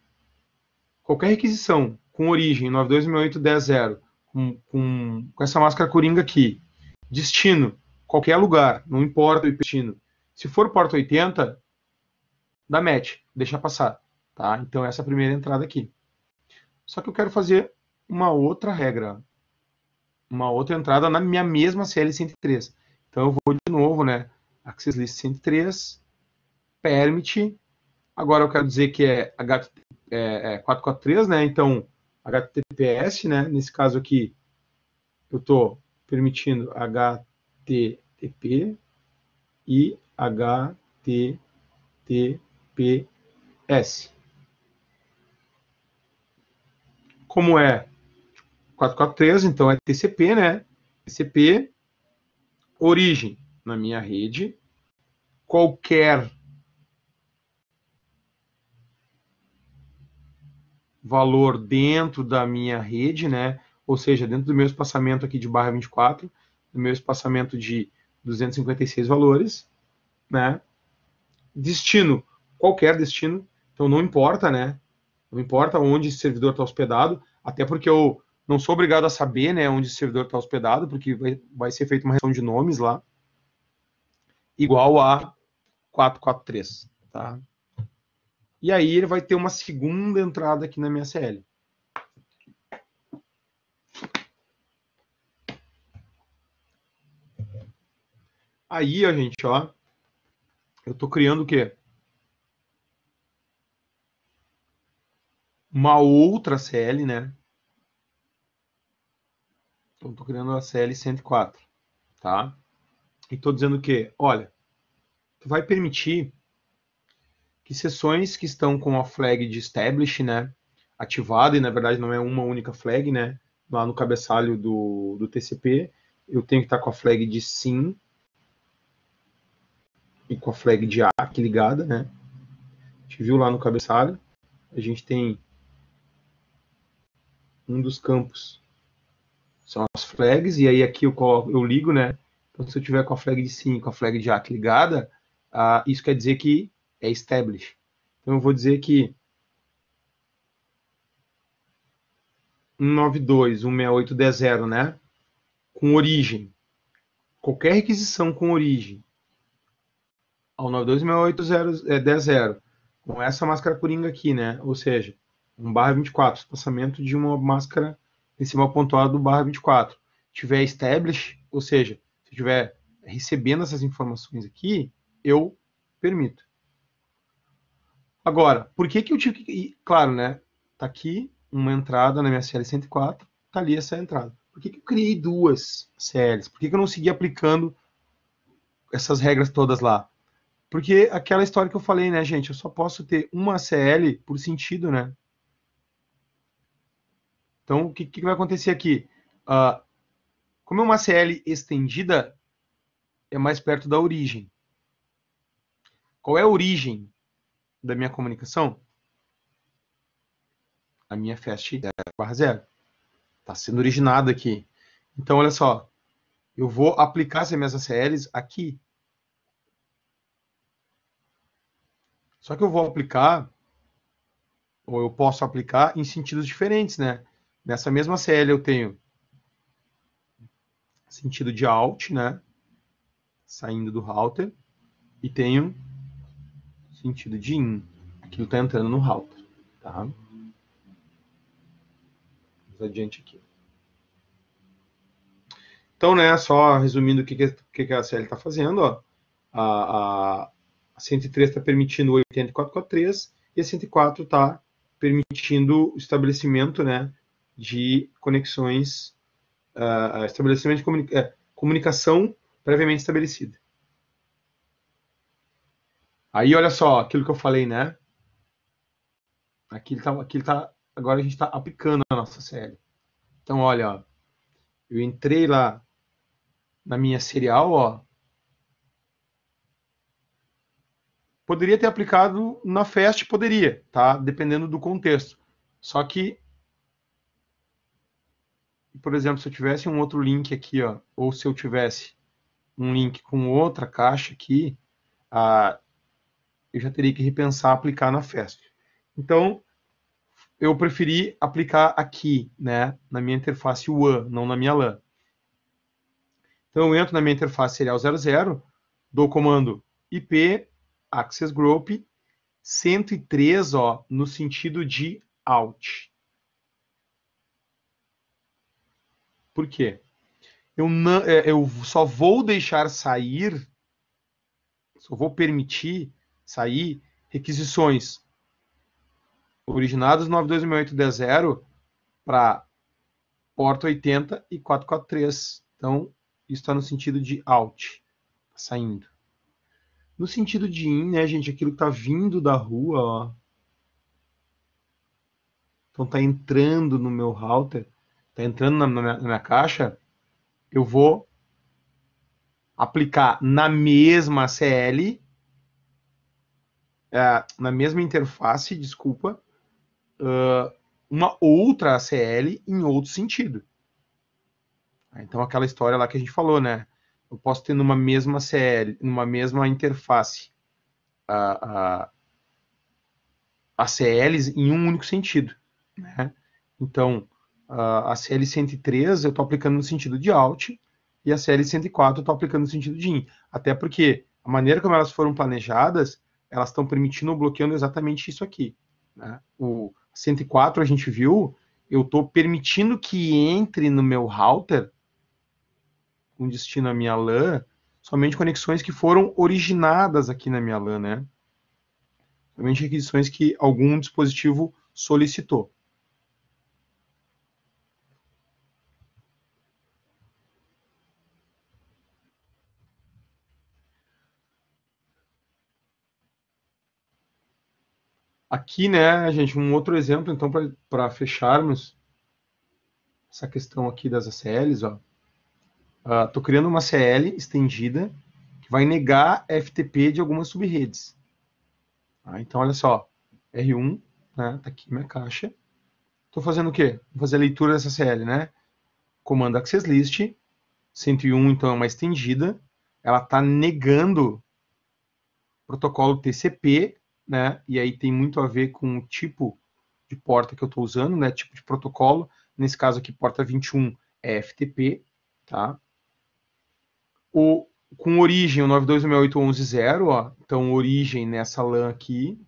qualquer requisição com origem 926810 com, com, com essa máscara coringa aqui, destino, qualquer lugar, não importa o destino. Se for porta 80, da match, deixa passar. Tá? Então essa é a primeira entrada aqui. Só que eu quero fazer uma outra regra, uma outra entrada na minha mesma CL103. Então eu vou de novo, né? Access List 103, permit. Agora eu quero dizer que é, HTTP, é, é 443, né? Então HTTPS, né? Nesse caso aqui, eu estou permitindo HTTP e HTTPS. PS. Como é 443, então é TCP, né? TCP, origem na minha rede, qualquer valor dentro da minha rede, né? Ou seja, dentro do meu espaçamento aqui de barra 24, do meu espaçamento de 256 valores, né? Destino qualquer destino. Então não importa, né? Não importa onde esse servidor está hospedado, até porque eu não sou obrigado a saber, né, onde esse servidor está hospedado, porque vai, vai ser feita uma redução de nomes lá, igual a 443, tá? E aí ele vai ter uma segunda entrada aqui na minha CL. Aí, ó, gente, ó, eu estou criando o quê? uma outra CL, né? Então, estou criando a CL 104, tá? E estou dizendo que, olha, tu vai permitir que sessões que estão com a flag de establish, né? Ativada, e na verdade não é uma única flag, né? Lá no cabeçalho do, do TCP, eu tenho que estar tá com a flag de sim e com a flag de ACK ligada, né? A gente viu lá no cabeçalho. A gente tem um dos campos. São as flags, e aí aqui eu, coloco, eu ligo, né? Então, se eu tiver com a flag de sim, com a flag de at ligada, isso quer dizer que é establish. Então, eu vou dizer que 192, né? Com origem. Qualquer requisição com origem ao 926810 é, com essa máscara coringa aqui, né? Ou seja, um barra 24, lançamento de uma máscara decimal pontuada é do barra 24, tiver established, ou seja, se tiver recebendo essas informações aqui, eu permito. Agora, por que, que eu tive que. Claro, né? Tá aqui uma entrada na minha CL 104, tá ali essa entrada. Por que, que eu criei duas CLs? Por que, que eu não segui aplicando essas regras todas lá? Porque aquela história que eu falei, né, gente? Eu só posso ter uma CL por sentido, né? Então, o que, que vai acontecer aqui? Uh, como é uma CL estendida, é mais perto da origem. Qual é a origem da minha comunicação? A minha fast barra zero. Está sendo originada aqui. Então, olha só. Eu vou aplicar essas minhas ACLs aqui. Só que eu vou aplicar, ou eu posso aplicar em sentidos diferentes, né? Nessa mesma CL eu tenho sentido de alt, né? Saindo do router. E tenho sentido de in. Aquilo está entrando no router, tá? Vamos adiante aqui. Então, né, só resumindo o que, que, que a CL está fazendo, ó. A, a, a 103 está permitindo o 8443 e a 104 está permitindo o estabelecimento, né, de conexões, uh, estabelecimento de é, comunicação previamente estabelecida. Aí, olha só, aquilo que eu falei, né? Aqui ele tá, aqui ele tá agora a gente está aplicando a nossa série. Então, olha, ó, eu entrei lá na minha serial, ó. Poderia ter aplicado na fest, poderia, tá? Dependendo do contexto. Só que por exemplo, se eu tivesse um outro link aqui, ó, ou se eu tivesse um link com outra caixa aqui, ah, eu já teria que repensar aplicar na festa. Então, eu preferi aplicar aqui, né, na minha interface WAN, não na minha LAN. Então, eu entro na minha interface serial 00, dou o comando IP access group 103, ó, no sentido de out. Por quê? Eu, não, é, eu só vou deixar sair, só vou permitir sair requisições originadas no 926810 para porta 80 e 443. Então, isso está no sentido de out, tá saindo. No sentido de in, né, gente, aquilo que está vindo da rua, ó. Então, está entrando no meu router está entrando na, na, na minha caixa, eu vou aplicar na mesma CL, é, na mesma interface, desculpa, uma outra ACL em outro sentido. Então aquela história lá que a gente falou, né? Eu posso ter numa mesma CL, numa mesma interface, a, CLs ACLs em um único sentido, né? Então a CL103 eu estou aplicando no sentido de out e a CL104 eu estou aplicando no sentido de in. Até porque a maneira como elas foram planejadas, elas estão permitindo ou bloqueando exatamente isso aqui. Né? O 104 a gente viu, eu estou permitindo que entre no meu router, com destino à minha LAN, somente conexões que foram originadas aqui na minha LAN, né? Somente requisições que algum dispositivo solicitou. Aqui, né, gente, um outro exemplo, então, para fecharmos essa questão aqui das ACLs, ó. Estou ah, criando uma CL estendida que vai negar FTP de algumas subredes. Ah, então, olha só, R1, né, tá aqui minha caixa. Estou fazendo o quê? Vou fazer a leitura dessa CL, né? Comando access list, 101, então, é uma estendida. Ela está negando protocolo TCP né? E aí tem muito a ver com o tipo de porta que eu estou usando, né? Tipo de protocolo. Nesse caso aqui, porta 21 é FTP, tá? O, com origem, o 9268110, Então, origem nessa LAN aqui.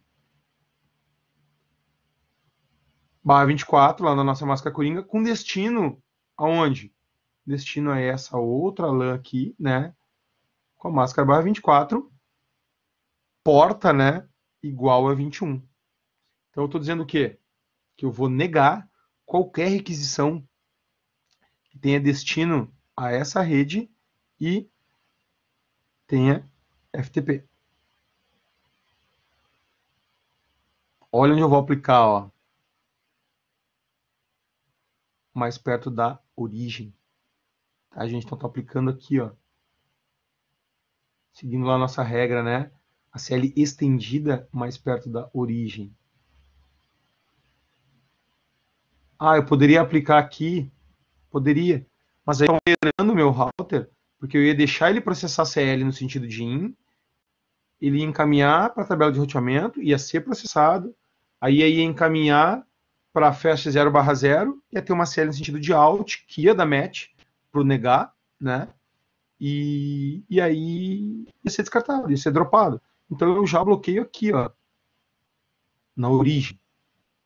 Barra 24, lá na nossa máscara coringa, com destino aonde? Destino a é essa outra LAN aqui, né? Com a máscara barra 24. Porta, né? igual a 21. Então eu estou dizendo o quê? Que eu vou negar qualquer requisição que tenha destino a essa rede e tenha FTP. Olha onde eu vou aplicar, ó. Mais perto da origem. A tá, gente? Então, aplicando aqui, ó. Seguindo lá a nossa regra, né? a CL estendida mais perto da origem. Ah, eu poderia aplicar aqui, poderia, mas aí eu alterando meu router, porque eu ia deixar ele processar a CL no sentido de IN, ele ia encaminhar para a tabela de roteamento, ia ser processado, aí ia encaminhar para a festa 0 barra 0, ia ter uma CL no sentido de out, que ia dar match para o negar, né? E, e aí ia ser descartado, ia ser dropado. Então eu já bloqueio aqui, ó, na origem,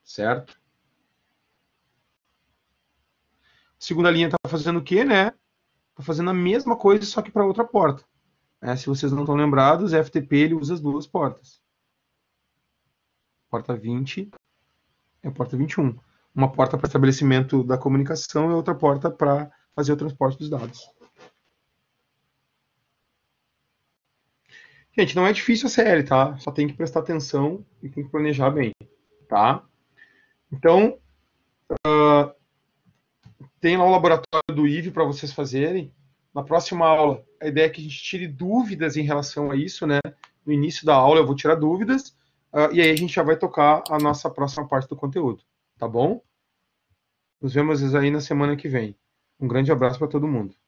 certo? A segunda linha está fazendo o quê, né? Está fazendo a mesma coisa, só que para outra porta. É, se vocês não estão lembrados, FTP ele usa as duas portas. Porta 20 é a porta 21. Uma porta para estabelecimento da comunicação e outra porta para fazer o transporte dos dados. Gente, não é difícil a série, tá? Só tem que prestar atenção e tem que planejar bem, tá? Então, uh, tem lá o laboratório do IVE para vocês fazerem. Na próxima aula, a ideia é que a gente tire dúvidas em relação a isso, né? No início da aula eu vou tirar dúvidas uh, e aí a gente já vai tocar a nossa próxima parte do conteúdo, tá bom? Nos vemos aí na semana que vem. Um grande abraço para todo mundo.